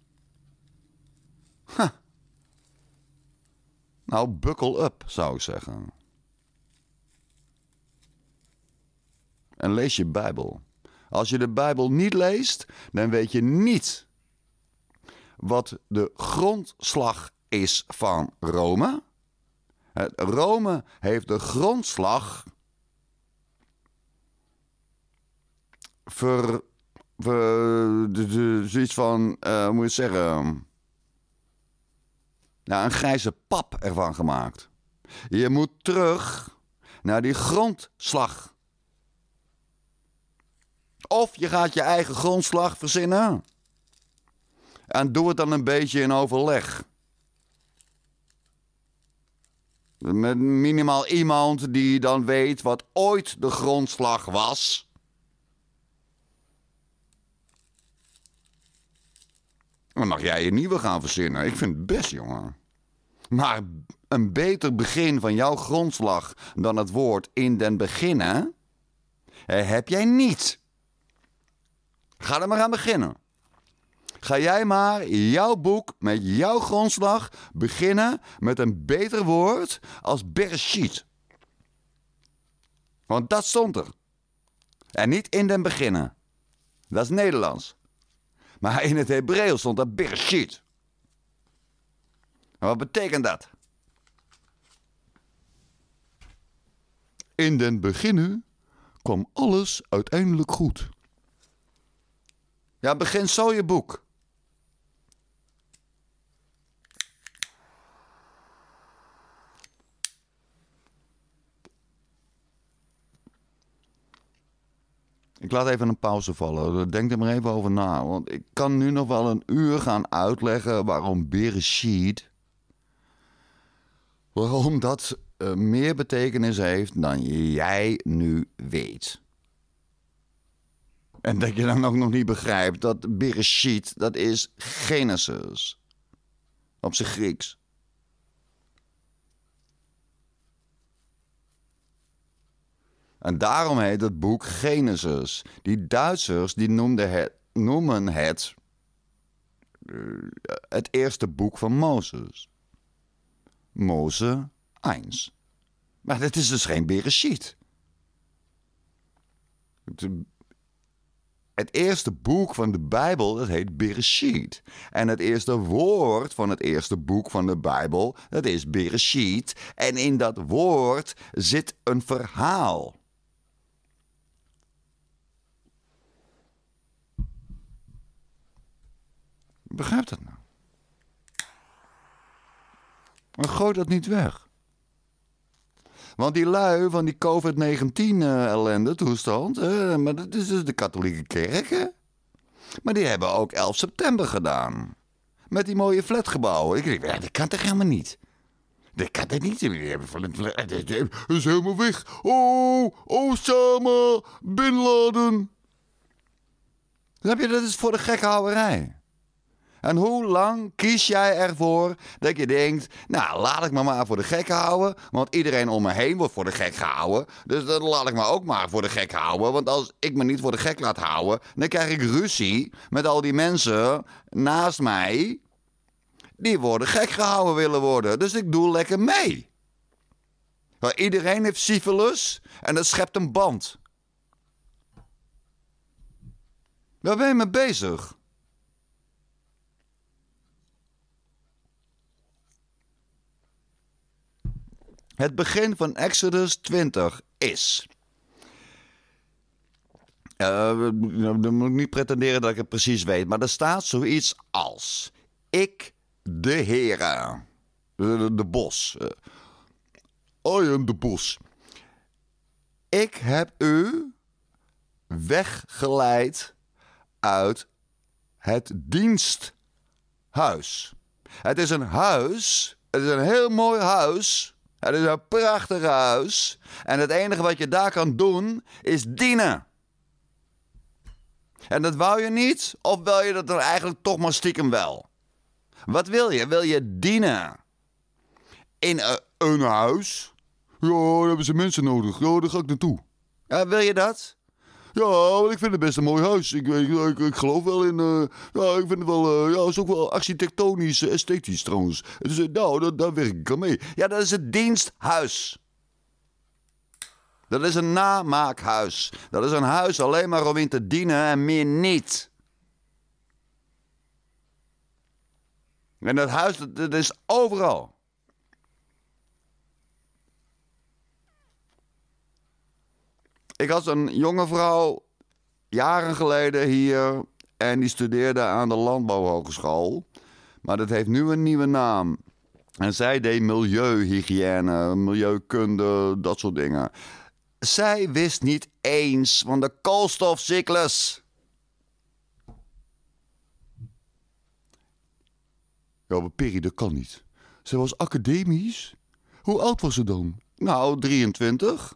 Nou, bukkel up, zou ik zeggen. En lees je Bijbel. Als je de Bijbel niet leest, dan weet je niet wat de grondslag is van Rome. Rome heeft de grondslag ver, de, de, zoiets van, eh, moet je zeggen, nou, een grijze pap ervan gemaakt. Je moet terug naar die grondslag. Of je gaat je eigen grondslag verzinnen. En doe het dan een beetje in overleg. Met minimaal iemand die dan weet wat ooit de grondslag was. Dan mag jij je nieuwe gaan verzinnen. Ik vind het best, jongen. Maar een beter begin van jouw grondslag dan het woord in den beginnen heb jij niet. Ga er maar aan beginnen. Ga jij maar jouw boek met jouw grondslag beginnen met een beter woord als Bereshit. Want dat stond er. En niet in den beginnen. Dat is Nederlands. Maar in het Hebreeuws stond dat Bereshit. wat betekent dat? In den beginnen kwam alles uiteindelijk goed. Ja, begin zo je boek. Ik laat even een pauze vallen. Denk er maar even over na. Want ik kan nu nog wel een uur gaan uitleggen waarom Bereshit... waarom dat eh, meer betekenis heeft dan jij nu weet. En dat je dan ook nog niet begrijpt dat Bereshit, dat is Genesis. Op zijn Grieks. En daarom heet het boek Genesis. Die Duitsers die noemden het, noemen het eh, het eerste boek van Mozes. Moze 1. Maar dat is dus geen Bereshit. Het, het eerste boek van de Bijbel, dat heet Bereshit. En het eerste woord van het eerste boek van de Bijbel, dat is Bereshit. En in dat woord zit een verhaal. Begrijp dat nou. Maar gooi dat niet weg. Want die lui van die COVID-19-ellende, eh, toestand, eh, maar dat is dus de katholieke kerk, hè? Maar die hebben ook 11 september gedaan. Met die mooie flatgebouwen. Ik dacht, ja, dat kan toch helemaal niet? Die kan dat niet. Het is helemaal weg. Oh, Osama Bin Laden. heb je, dat is voor de gekke houderij. En hoe lang kies jij ervoor dat je denkt, nou laat ik me maar voor de gek houden, want iedereen om me heen wordt voor de gek gehouden. Dus dan laat ik me ook maar voor de gek houden, want als ik me niet voor de gek laat houden, dan krijg ik ruzie met al die mensen naast mij die worden gek gehouden willen worden. Dus ik doe lekker mee. Maar iedereen heeft syphilis en dat schept een band. Waar ben je mee bezig? Het begin van Exodus 20 is. Uh, dan moet ik niet pretenderen dat ik het precies weet, maar er staat zoiets als: Ik, de Heere, de, bos. Uh, I am de bos. Ik heb u weggeleid uit het diensthuis. Het is een huis, het is een heel mooi huis het is een prachtig huis. En het enige wat je daar kan doen is dienen. En dat wou je niet, of wil je dat er eigenlijk toch maar stiekem wel? Wat wil je? Wil je dienen? In eh, een, huis? Ja, daar hebben ze mensen nodig. Ja, daar ga ik naartoe. Ja, wil je dat? Ja, ik vind het best een mooi huis. Ik, ik, ik, ik geloof wel in. Eh, ja, ik vind het wel. Eh, ja, is ook wel architectonisch, eh, esthetisch trouwens. Dus, nou, daar werk ik aan mee. Ja, dat is het diensthuis. Dat is een namaakhuis. Dat is een huis alleen maar om in te dienen en meer niet. En dat huis, dat is overal. Ik had een jonge vrouw jaren geleden hier en die studeerde aan de landbouwhogeschool. Maar dat heeft nu een nieuwe naam. En zij deed milieuhygiëne, milieukunde, dat soort dingen. Zij wist niet eens van de koolstofcyclus. Ja, maar Perry, dat kan niet. Ze was academisch. Hoe oud was ze dan? Nou, 23.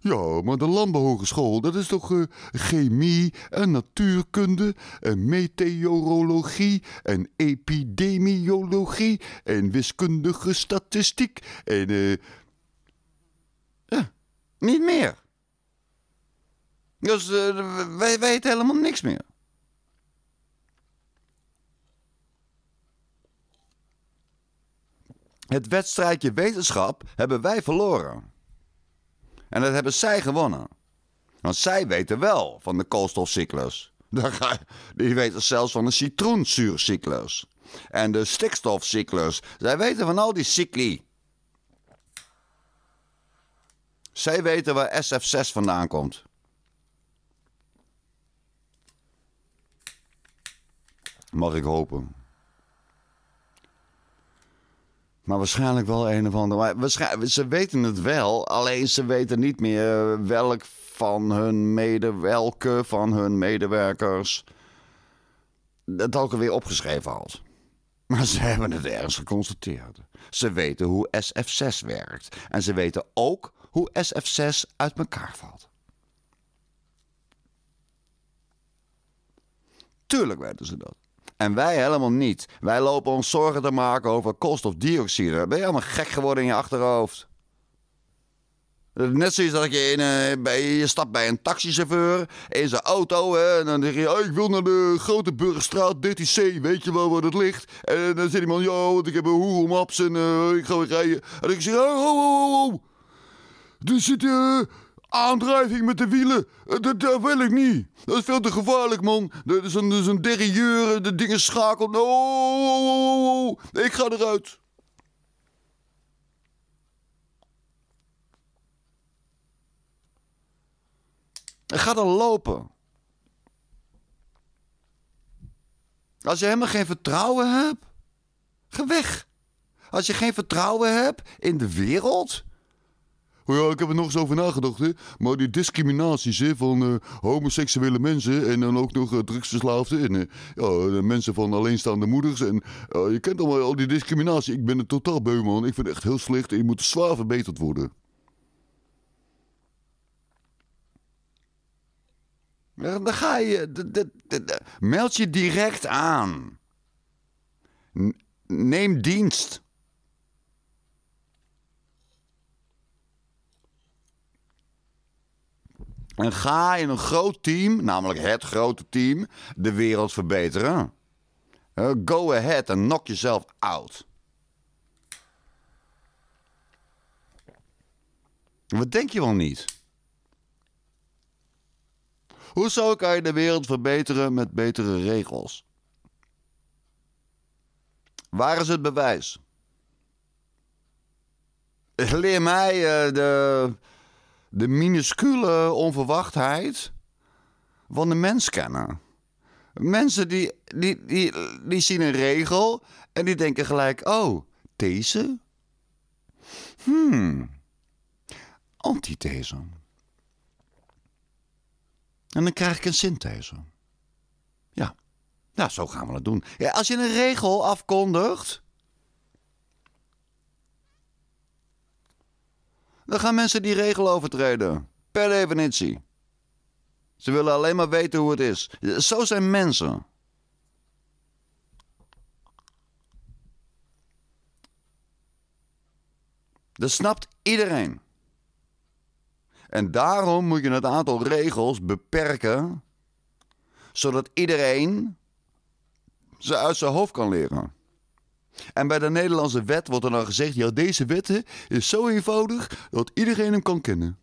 Ja, maar de landbouwhogeschool, dat is toch eh, chemie en natuurkunde en meteorologie en epidemiologie en wiskundige statistiek en... eh. ja, niet meer. Dus eh, wij weten helemaal niks meer. Het wedstrijdje wetenschap hebben wij verloren. En dat hebben zij gewonnen. Want zij weten wel van de koolstofcyclus. Die weten zelfs van de citroenzuurcyclus. En de stikstofcyclus. Zij weten van al die cycli. Zij weten waar SF6 vandaan komt. Mag ik hopen. Maar waarschijnlijk wel een of ander. waarschijnlijk, ze weten het wel, alleen ze weten niet meer eh, welk van hun mede, welke van hun medewerkers het ook alweer opgeschreven had. Maar ze hebben het ergens geconstateerd. Ze weten hoe SF6 werkt. En ze weten ook hoe SF6 uit elkaar valt. Tuurlijk weten ze dat. En wij helemaal niet. Wij lopen ons zorgen te maken over koolstofdioxide. Ben je allemaal gek geworden in je achterhoofd? Net zoiets dat ik je, in, eh, bij, je stapt bij een taxichauffeur in zijn auto. Hè, en dan denk je, ik wil naar de Grote Burgerstraat 13C. Weet je wel waar dat ligt? En dan zit iemand, ja, want ik heb een Google Maps en eh, ik ga weer rijden. En ik zeg, oh, oh, oh, oh. oh. Er zit... Uh, Aandrijving met de wielen, eh, dat, dat, wil ik niet. Dat is veel te gevaarlijk, man. Dat is een, dat een eh, de dingen schakelen. Oh, oh, oh, oh ik ga eruit. Hij gaat al lopen. Als je helemaal geen vertrouwen hebt, ga weg. Als je geen vertrouwen hebt in de wereld, Oh ja, ik heb er nog eens over nagedacht. Hè. Maar die discriminaties hè, van eh, homoseksuele mensen en dan ook nog uh, drugsverslaafden en uh, ja, mensen van alleenstaande moeders. En je kent allemaal al die discriminatie. Ik ben een totaal beu, man. Ik vind het echt heel slecht en je moet zwaar verbeterd worden. Dan ga je. Meld je direct aan. Neem dienst. En ga in een groot team, namelijk het grote team, de wereld verbeteren. go ahead en knock jezelf out. Wat denk je wel niet? Hoezo kan je de wereld verbeteren met betere regels? Waar is het bewijs? Leer mij eh, de de minuscule onverwachtheid van de mens kennen. Mensen die, die, die, die zien een regel en die denken gelijk: oh, deze? Hmm, antithese. En dan krijg ik een synthese. Ja, nou, zo gaan we het doen. Ja, als je een regel afkondigt Dan gaan mensen die regel overtreden. Per definitie. Ze willen alleen maar weten hoe het is. Zo zijn mensen. Dat snapt iedereen. En daarom moet je het aantal regels beperken, zodat iedereen ze uit zijn hoofd kan leren. En bij de Nederlandse wet wordt er dan nou gezegd: ja, deze wet is zo eenvoudig dat iedereen hem kan kennen.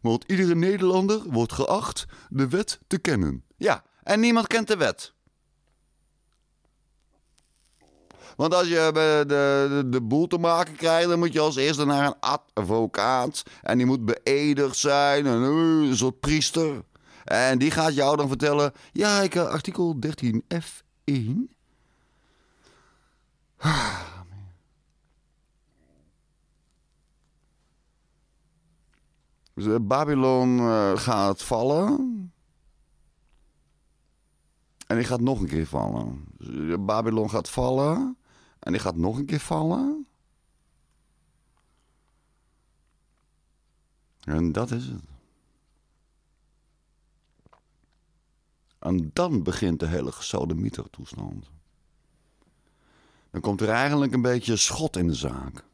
Want iedere Nederlander wordt geacht de wet te kennen. Ja, en niemand kent de wet. Want als je eh, de, de, boel te maken krijgt, dan moet je als eerste naar een advocaat. En die moet beëdigd zijn, en, eh, een soort priester. En die gaat jou dan vertellen: ja, ik eh, artikel 13f1 dus, eh, Babylon eh, gaat vallen. En die gaat nog een keer vallen. Dus, eh, Babylon gaat vallen. En die gaat nog een keer vallen. En dat is het. En dan begint de hele gesodemieter toestand dan komt er eigenlijk een beetje schot in de zaak.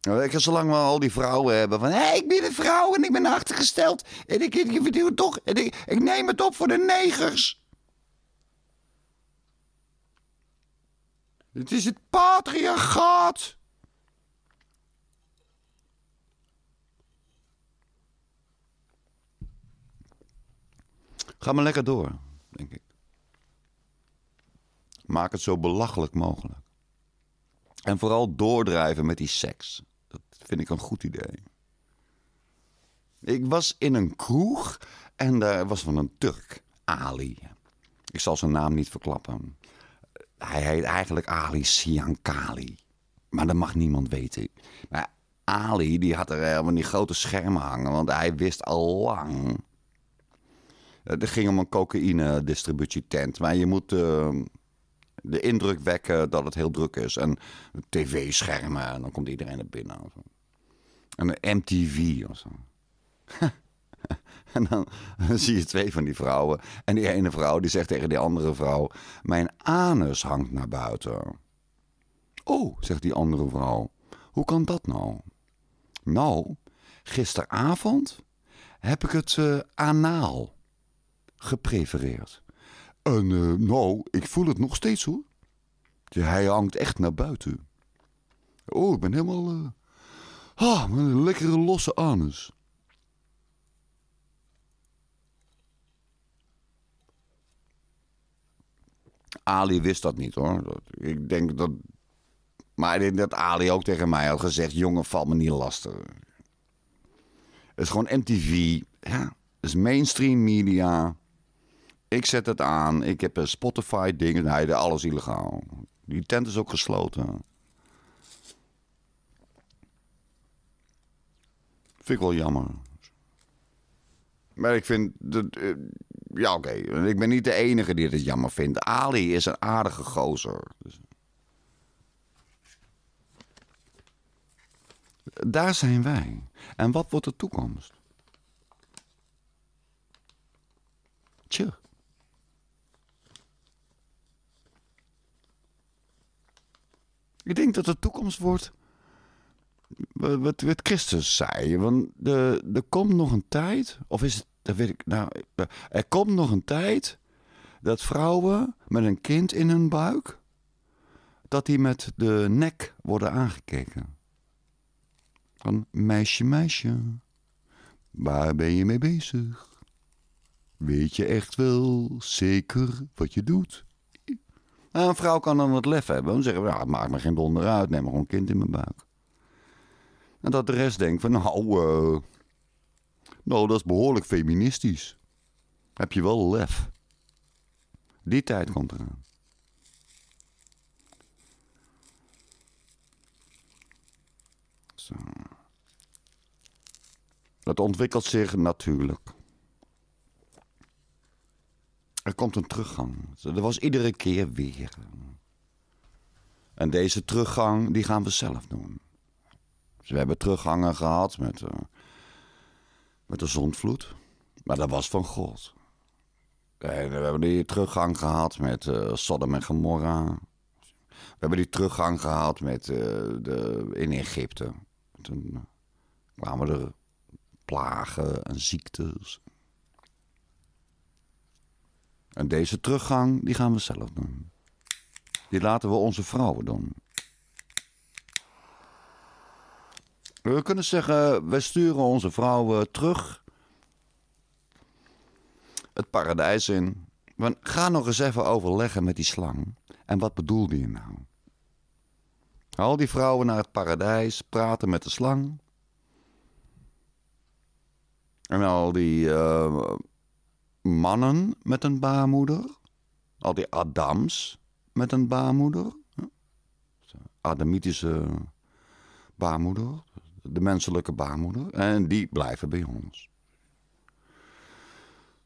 Nou, zolang we al die vrouwen hebben van... hé, hey, ik ben een vrouw en ik ben achtergesteld... en ik, ik, ik het toch... En ik, ik neem het op voor de negers. Het is het patriarchaat. Ga maar lekker door, denk ik. Maak het zo belachelijk mogelijk. En vooral doordrijven met die seks. Dat vind ik een goed idee. Ik was in een kroeg en daar was van een Turk, Ali. Ik zal zijn naam niet verklappen. Hij heet eigenlijk Ali Siankali. Maar dat mag niemand weten. Maar Ali die had er helemaal die grote schermen hangen, want hij wist al lang. Het eh, ging om een cocaïne-distributietent. Maar je moet eh, de indruk wekken dat het heel druk is. En tv-schermen, en dan komt iedereen er binnen. En een MTV of zo. en dan, zie je twee van die vrouwen. En die ene vrouw die zegt tegen die andere vrouw: Mijn anus hangt naar buiten. Oh, zegt die andere vrouw. Hoe kan dat nou? Nou, gisteravond heb ik het uh, anaal geprefereerd. En eh, nou, ik voel het nog steeds hoor. Hij hangt echt naar buiten. Oh, ik ben helemaal... Eh, ah, een lekkere losse anus. Ali wist dat niet hoor. ik denk dat... Maar ik denk dat Ali ook tegen mij had gezegd... jongen, val me niet lastig. Het is gewoon MTV. Ja, het is mainstream media. Ik zet het aan. Ik heb een eh, spotify ding. Nee, alles illegaal. Die tent is ook gesloten. Vind ik wel jammer. Maar ik vind. Dat, eh, ja, oké. Ik ben niet de enige die het jammer vindt. Ali is een aardige gozer. Daar zijn wij. En wat wordt de toekomst? Tje. Ik denk dat de toekomst wordt wat, wat Christus zei. Want er komt nog een tijd, of is het, dat weet ik, nou, er komt nog een tijd dat vrouwen met een kind in hun buik, dat die met de nek worden aangekeken. Van meisje, meisje, waar ben je mee bezig? Weet je echt wel zeker wat je doet? Nou, een vrouw kan dan wat lef hebben. Dan zeggen ja, het nou, maakt me geen donder uit. Neem maar gewoon een kind in mijn buik. En dat de rest denkt van, nou, eh, nou, dat is behoorlijk feministisch. Heb je wel lef. Die tijd komt eraan. Zo. Dat ontwikkelt zich natuurlijk. Er komt een teruggang. Dat was iedere keer weer. En deze teruggang, die gaan we zelf doen. Dus we hebben teruggangen gehad met, eh, met de zondvloed. Maar dat was van God. En we hebben die teruggang gehad met eh, Sodom en Gomorra. We hebben die teruggang gehad met, eh, de, in Egypte. Toen kwamen er plagen en ziektes. En deze teruggang, die gaan we zelf doen. Die laten we onze vrouwen doen. We kunnen zeggen, we sturen onze vrouwen terug het paradijs in. Maar ga nog eens even overleggen met die slang. En wat bedoelde je nou? Al die vrouwen naar het paradijs, praten met de slang. En al die eh, mannen met een baarmoeder. Al die Adams met een baarmoeder. Adamitische baarmoeder. De menselijke baarmoeder. En die blijven bij ons.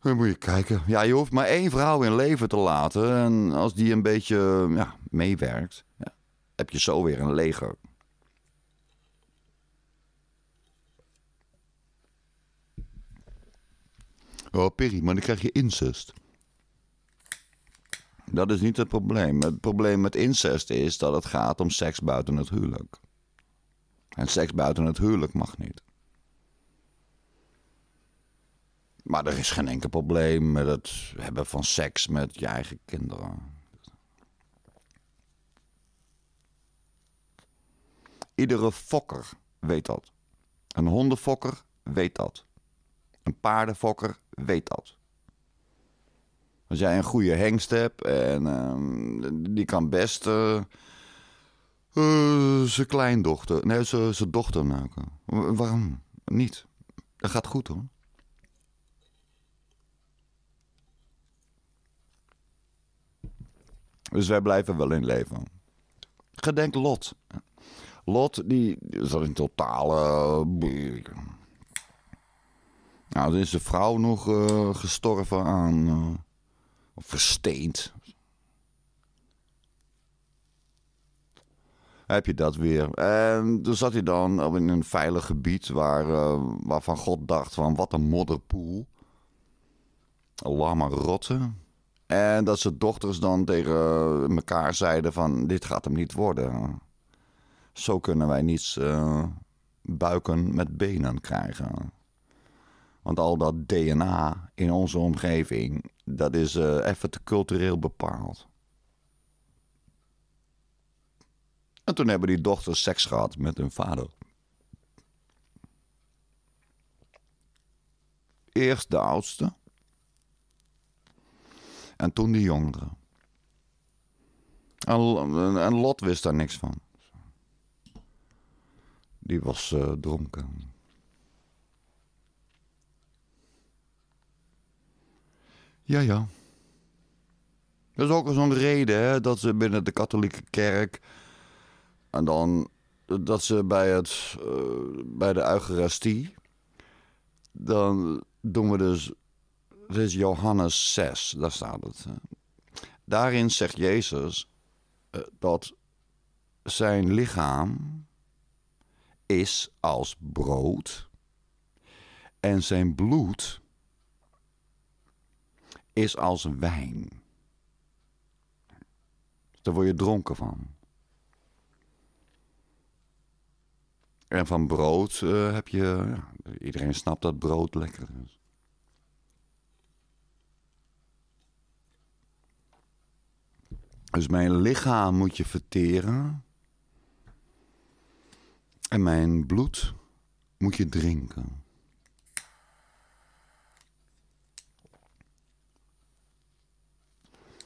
Dan moet je kijken. Ja, je hoeft maar één vrouw in leven te laten. En als die een beetje ja, meewerkt, ja, heb je zo weer een leger. Oh, Piri, maar dan krijg je incest. Dat is niet het probleem. Het probleem met incest is dat het gaat om seks buiten het huwelijk. En seks buiten het huwelijk mag niet. Maar er is geen enkel probleem met het hebben van seks met je eigen kinderen. Iedere fokker weet dat. Een hondenfokker weet dat. Een paardenfokker weet dat. Als jij een goede hengst hebt en ehm, die kan best eh, eh, zijn kleindochter, nee, zijn dochter maken. Waarom niet? Dat gaat goed hoor. Dus wij blijven wel in leven. Gedenk Lot. Lot, die zat een totale. Nou, dan is de vrouw nog eh, gestorven aan. Eh, of versteend. Heb je dat weer. En toen zat hij dan in een veilig gebied waar, eh, waarvan God dacht van wat een modderpoel. Lama rotten. En dat zijn dochters dan tegen elkaar zeiden van dit gaat hem niet worden. Zo kunnen wij niets buiken met benen krijgen. Want al dat DNA in onze omgeving, dat is eh, even te cultureel bepaald. En toen hebben die dochters seks gehad met hun vader. Eerst de oudste. En toen de jongere. En, Lot wist daar niks van. Die was uh, dronken. Ja, ja. Dat is ook zo'n reden hè, dat ze binnen de katholieke kerk. en dan dat ze bij, het, eh, bij de Eucharistie. dan doen we dus. Het is Johannes 6, daar staat het. Daarin zegt Jezus eh, dat zijn lichaam is als brood en zijn bloed is als wijn. Daar word je dronken van. En van brood eh, heb je. Ja, iedereen snapt dat brood lekker is. Dus mijn lichaam moet je verteren. En mijn bloed moet je drinken.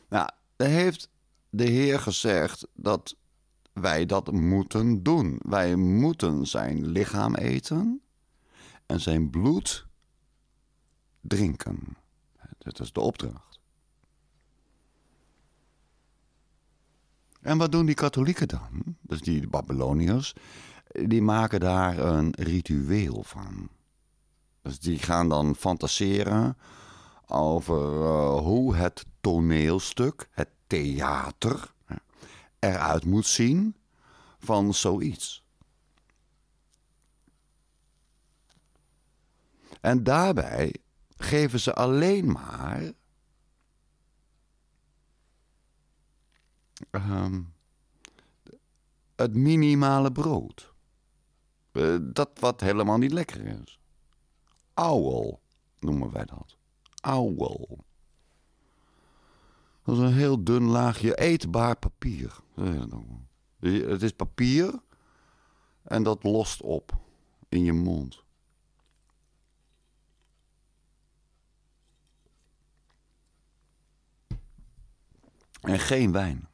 Nou, heeft de Heer gezegd dat wij dat moeten doen. Wij moeten zijn lichaam eten en zijn bloed drinken. Dat is de opdracht. En wat doen die katholieken dan? Dus die Babyloniërs, die maken daar een ritueel van. Dus die gaan dan fantaseren over eh, hoe het toneelstuk, het theater, eruit moet zien van zoiets. En daarbij geven ze alleen maar. Ehm, het minimale brood. Eh, dat wat helemaal niet lekker is. Auwel noemen wij dat. Auwel, Dat is een heel dun laagje eetbaar papier. Nou? Het is papier en dat lost op in je mond. En geen wijn.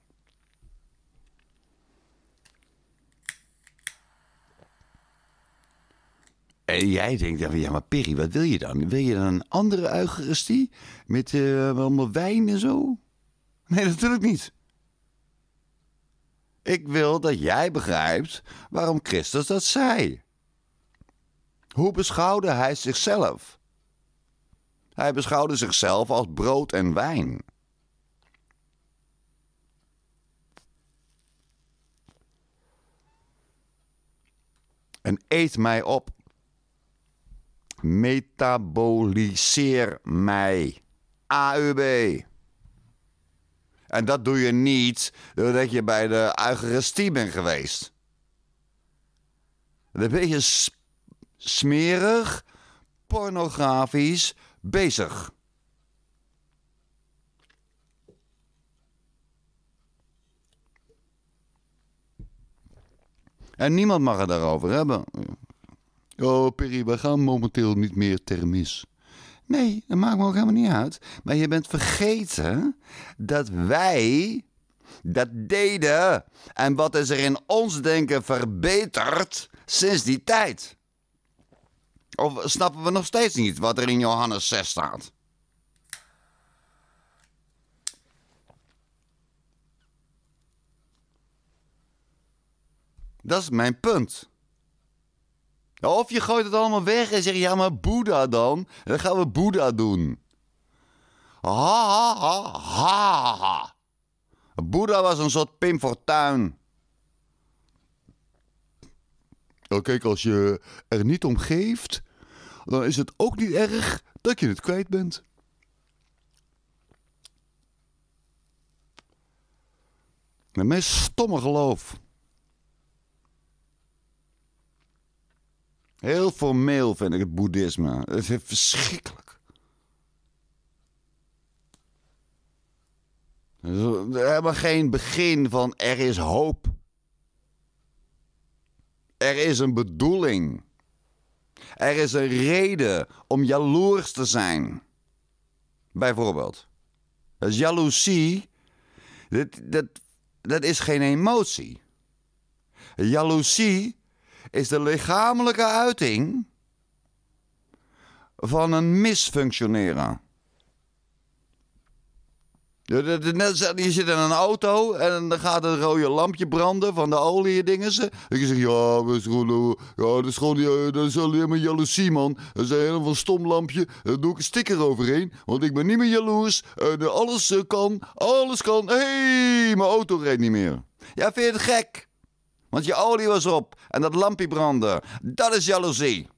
En jij denkt dan ja maar Perry, wat wil je dan? Wil je dan een andere eucharistie? Met uh, allemaal wijn en zo? Nee, natuurlijk niet. Ik wil dat jij begrijpt waarom Christus dat zei. Hoe beschouwde hij zichzelf? Hij beschouwde zichzelf als brood en wijn. En eet mij op metaboliseer mij. AUB. En dat doe je niet doordat je bij de Eucharistie bent geweest. Dan ben smerig, pornografisch bezig. En niemand mag het daarover hebben. Oh, Perry, we gaan momenteel niet meer ter Nee, dat maakt me ook helemaal niet uit. Maar je bent vergeten dat wij dat deden. En wat is er in ons denken verbeterd sinds die tijd? Of snappen we nog steeds niet wat er in Johannes 6 staat? Dat is mijn punt. Of je gooit het allemaal weg en zegt, ja, maar Boeddha dan? En dan gaan we Boeddha doen. Ha, ha, ha, ha, ha. Boeddha was een soort Pim voor tuin. Nou, kijk, als je er niet om geeft, dan is het ook niet erg dat je het kwijt bent. Met nou, mijn stomme geloof. Heel formeel vind ik het boeddhisme. Het is verschrikkelijk. Dus we hebben geen begin van er is hoop. Er is een bedoeling. Er is een reden om jaloers te zijn. Bijvoorbeeld. Dus jaloezie, dat, dat, dat is geen emotie. Jaloezie is de lichamelijke uiting van een misfunctioneren. Je zit in een auto en dan gaat een rode lampje branden van de olie dingen. En je zegt, ja, dat is gewoon, eh, ja, dat is, gewoon, eh, dat is alleen maar jaloezie, man. Dat is een helemaal stom lampje. Daar doe ik een sticker overheen, want ik ben niet meer jaloers. En eh, alles kan, alles kan. Hé, hey, mijn auto reed niet meer. Ja, vind je het gek? Want je olie was op en dat lampje brandde. Dat is jaloezie.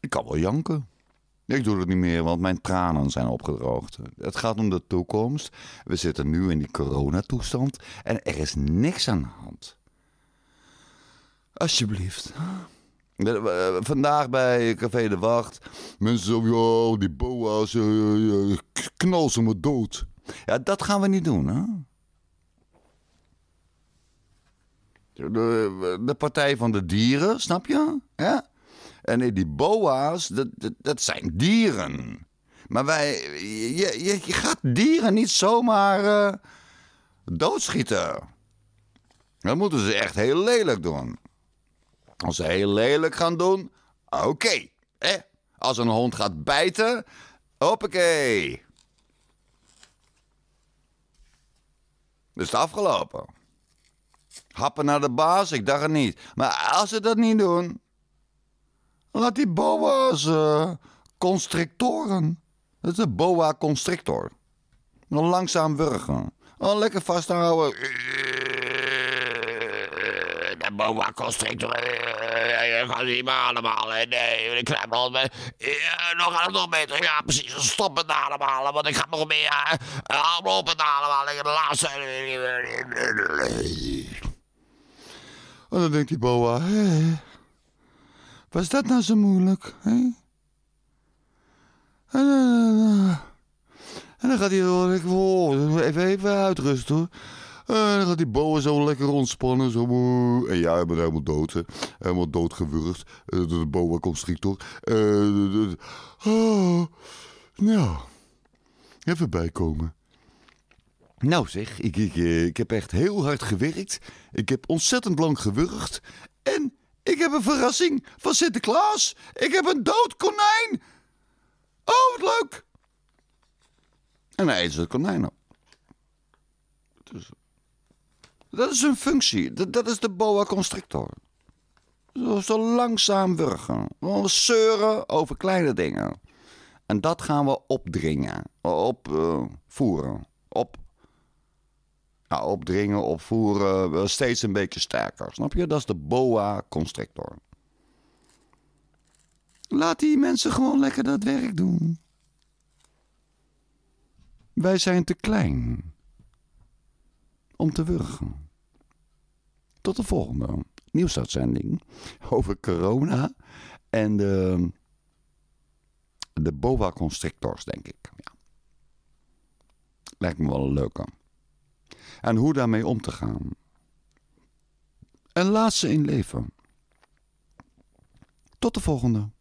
Ik kan wel janken. Ik doe het niet meer, want mijn tranen zijn opgedroogd. Het gaat om de toekomst. We zitten nu in die coronatoestand en er is niks aan de hand. Alsjeblieft. Eh, vandaag bij Café de Wacht. Mensen zo, die boa's, uh, knal ze me dood. Ja, dat gaan we niet doen, hè? De, de partij van de dieren, snap je? Ja? En die boa's, dat, dat, zijn dieren. Maar wij, je, je, gaat dieren niet zomaar doodschieten. Dat moeten ze echt heel lelijk doen. Als ze heel lelijk gaan doen, oké. Als een hond gaat bijten, hoppakee. Dus het afgelopen. Happen naar de baas, ik dacht het niet. Maar als ze dat niet doen, laat die boa's constrictoren. Dat is een boa constrictor. Langzaam wurgen. Oh, lekker vasthouden boa constrictor. je eh, eh, eh, ga niet meer ademhalen. Nee, ik knijp nog Ja, Nog aan nog beter. Ja, precies. Stop met ademhalen, want ik ga nog meer. Hou op het ademhalen. De laatste. En oh, dan denkt die boa. Wat was dat nou zo moeilijk? En, dan gaat hij. Ik, even, even uitrusten hoor. En eh, dan gaat die boa zo lekker ontspannen. Zo. En jij bent helemaal dood. Hè. Helemaal doodgewurgd. Eh, de boa constrictor. Eh, ah, nou, even bijkomen. Nou zeg, ik, ik, ik heb echt heel hard gewerkt. Ik heb ontzettend lang gewurgd. En ik heb een verrassing van Sinterklaas. Ik heb een dood konijn. Oh, wat leuk. En hij is het konijn op. Dus dat is hun functie. Dat, dat is de boa constrictor. Zo, zo langzaam wurgen. We zeuren over kleine dingen. En dat gaan we opdringen. Opvoeren. Eh, op, nou, opdringen, opvoeren. Steeds een beetje sterker. Snap je? Dat is de boa constrictor. Laat die mensen gewoon lekker dat werk doen. Wij zijn te klein om te wurgen tot de volgende nieuwsuitzending over corona en de, de boa constrictors, denk ik. Ja. Lijkt me wel een leuke. En hoe daarmee om te gaan. En laat ze in leven. Tot de volgende.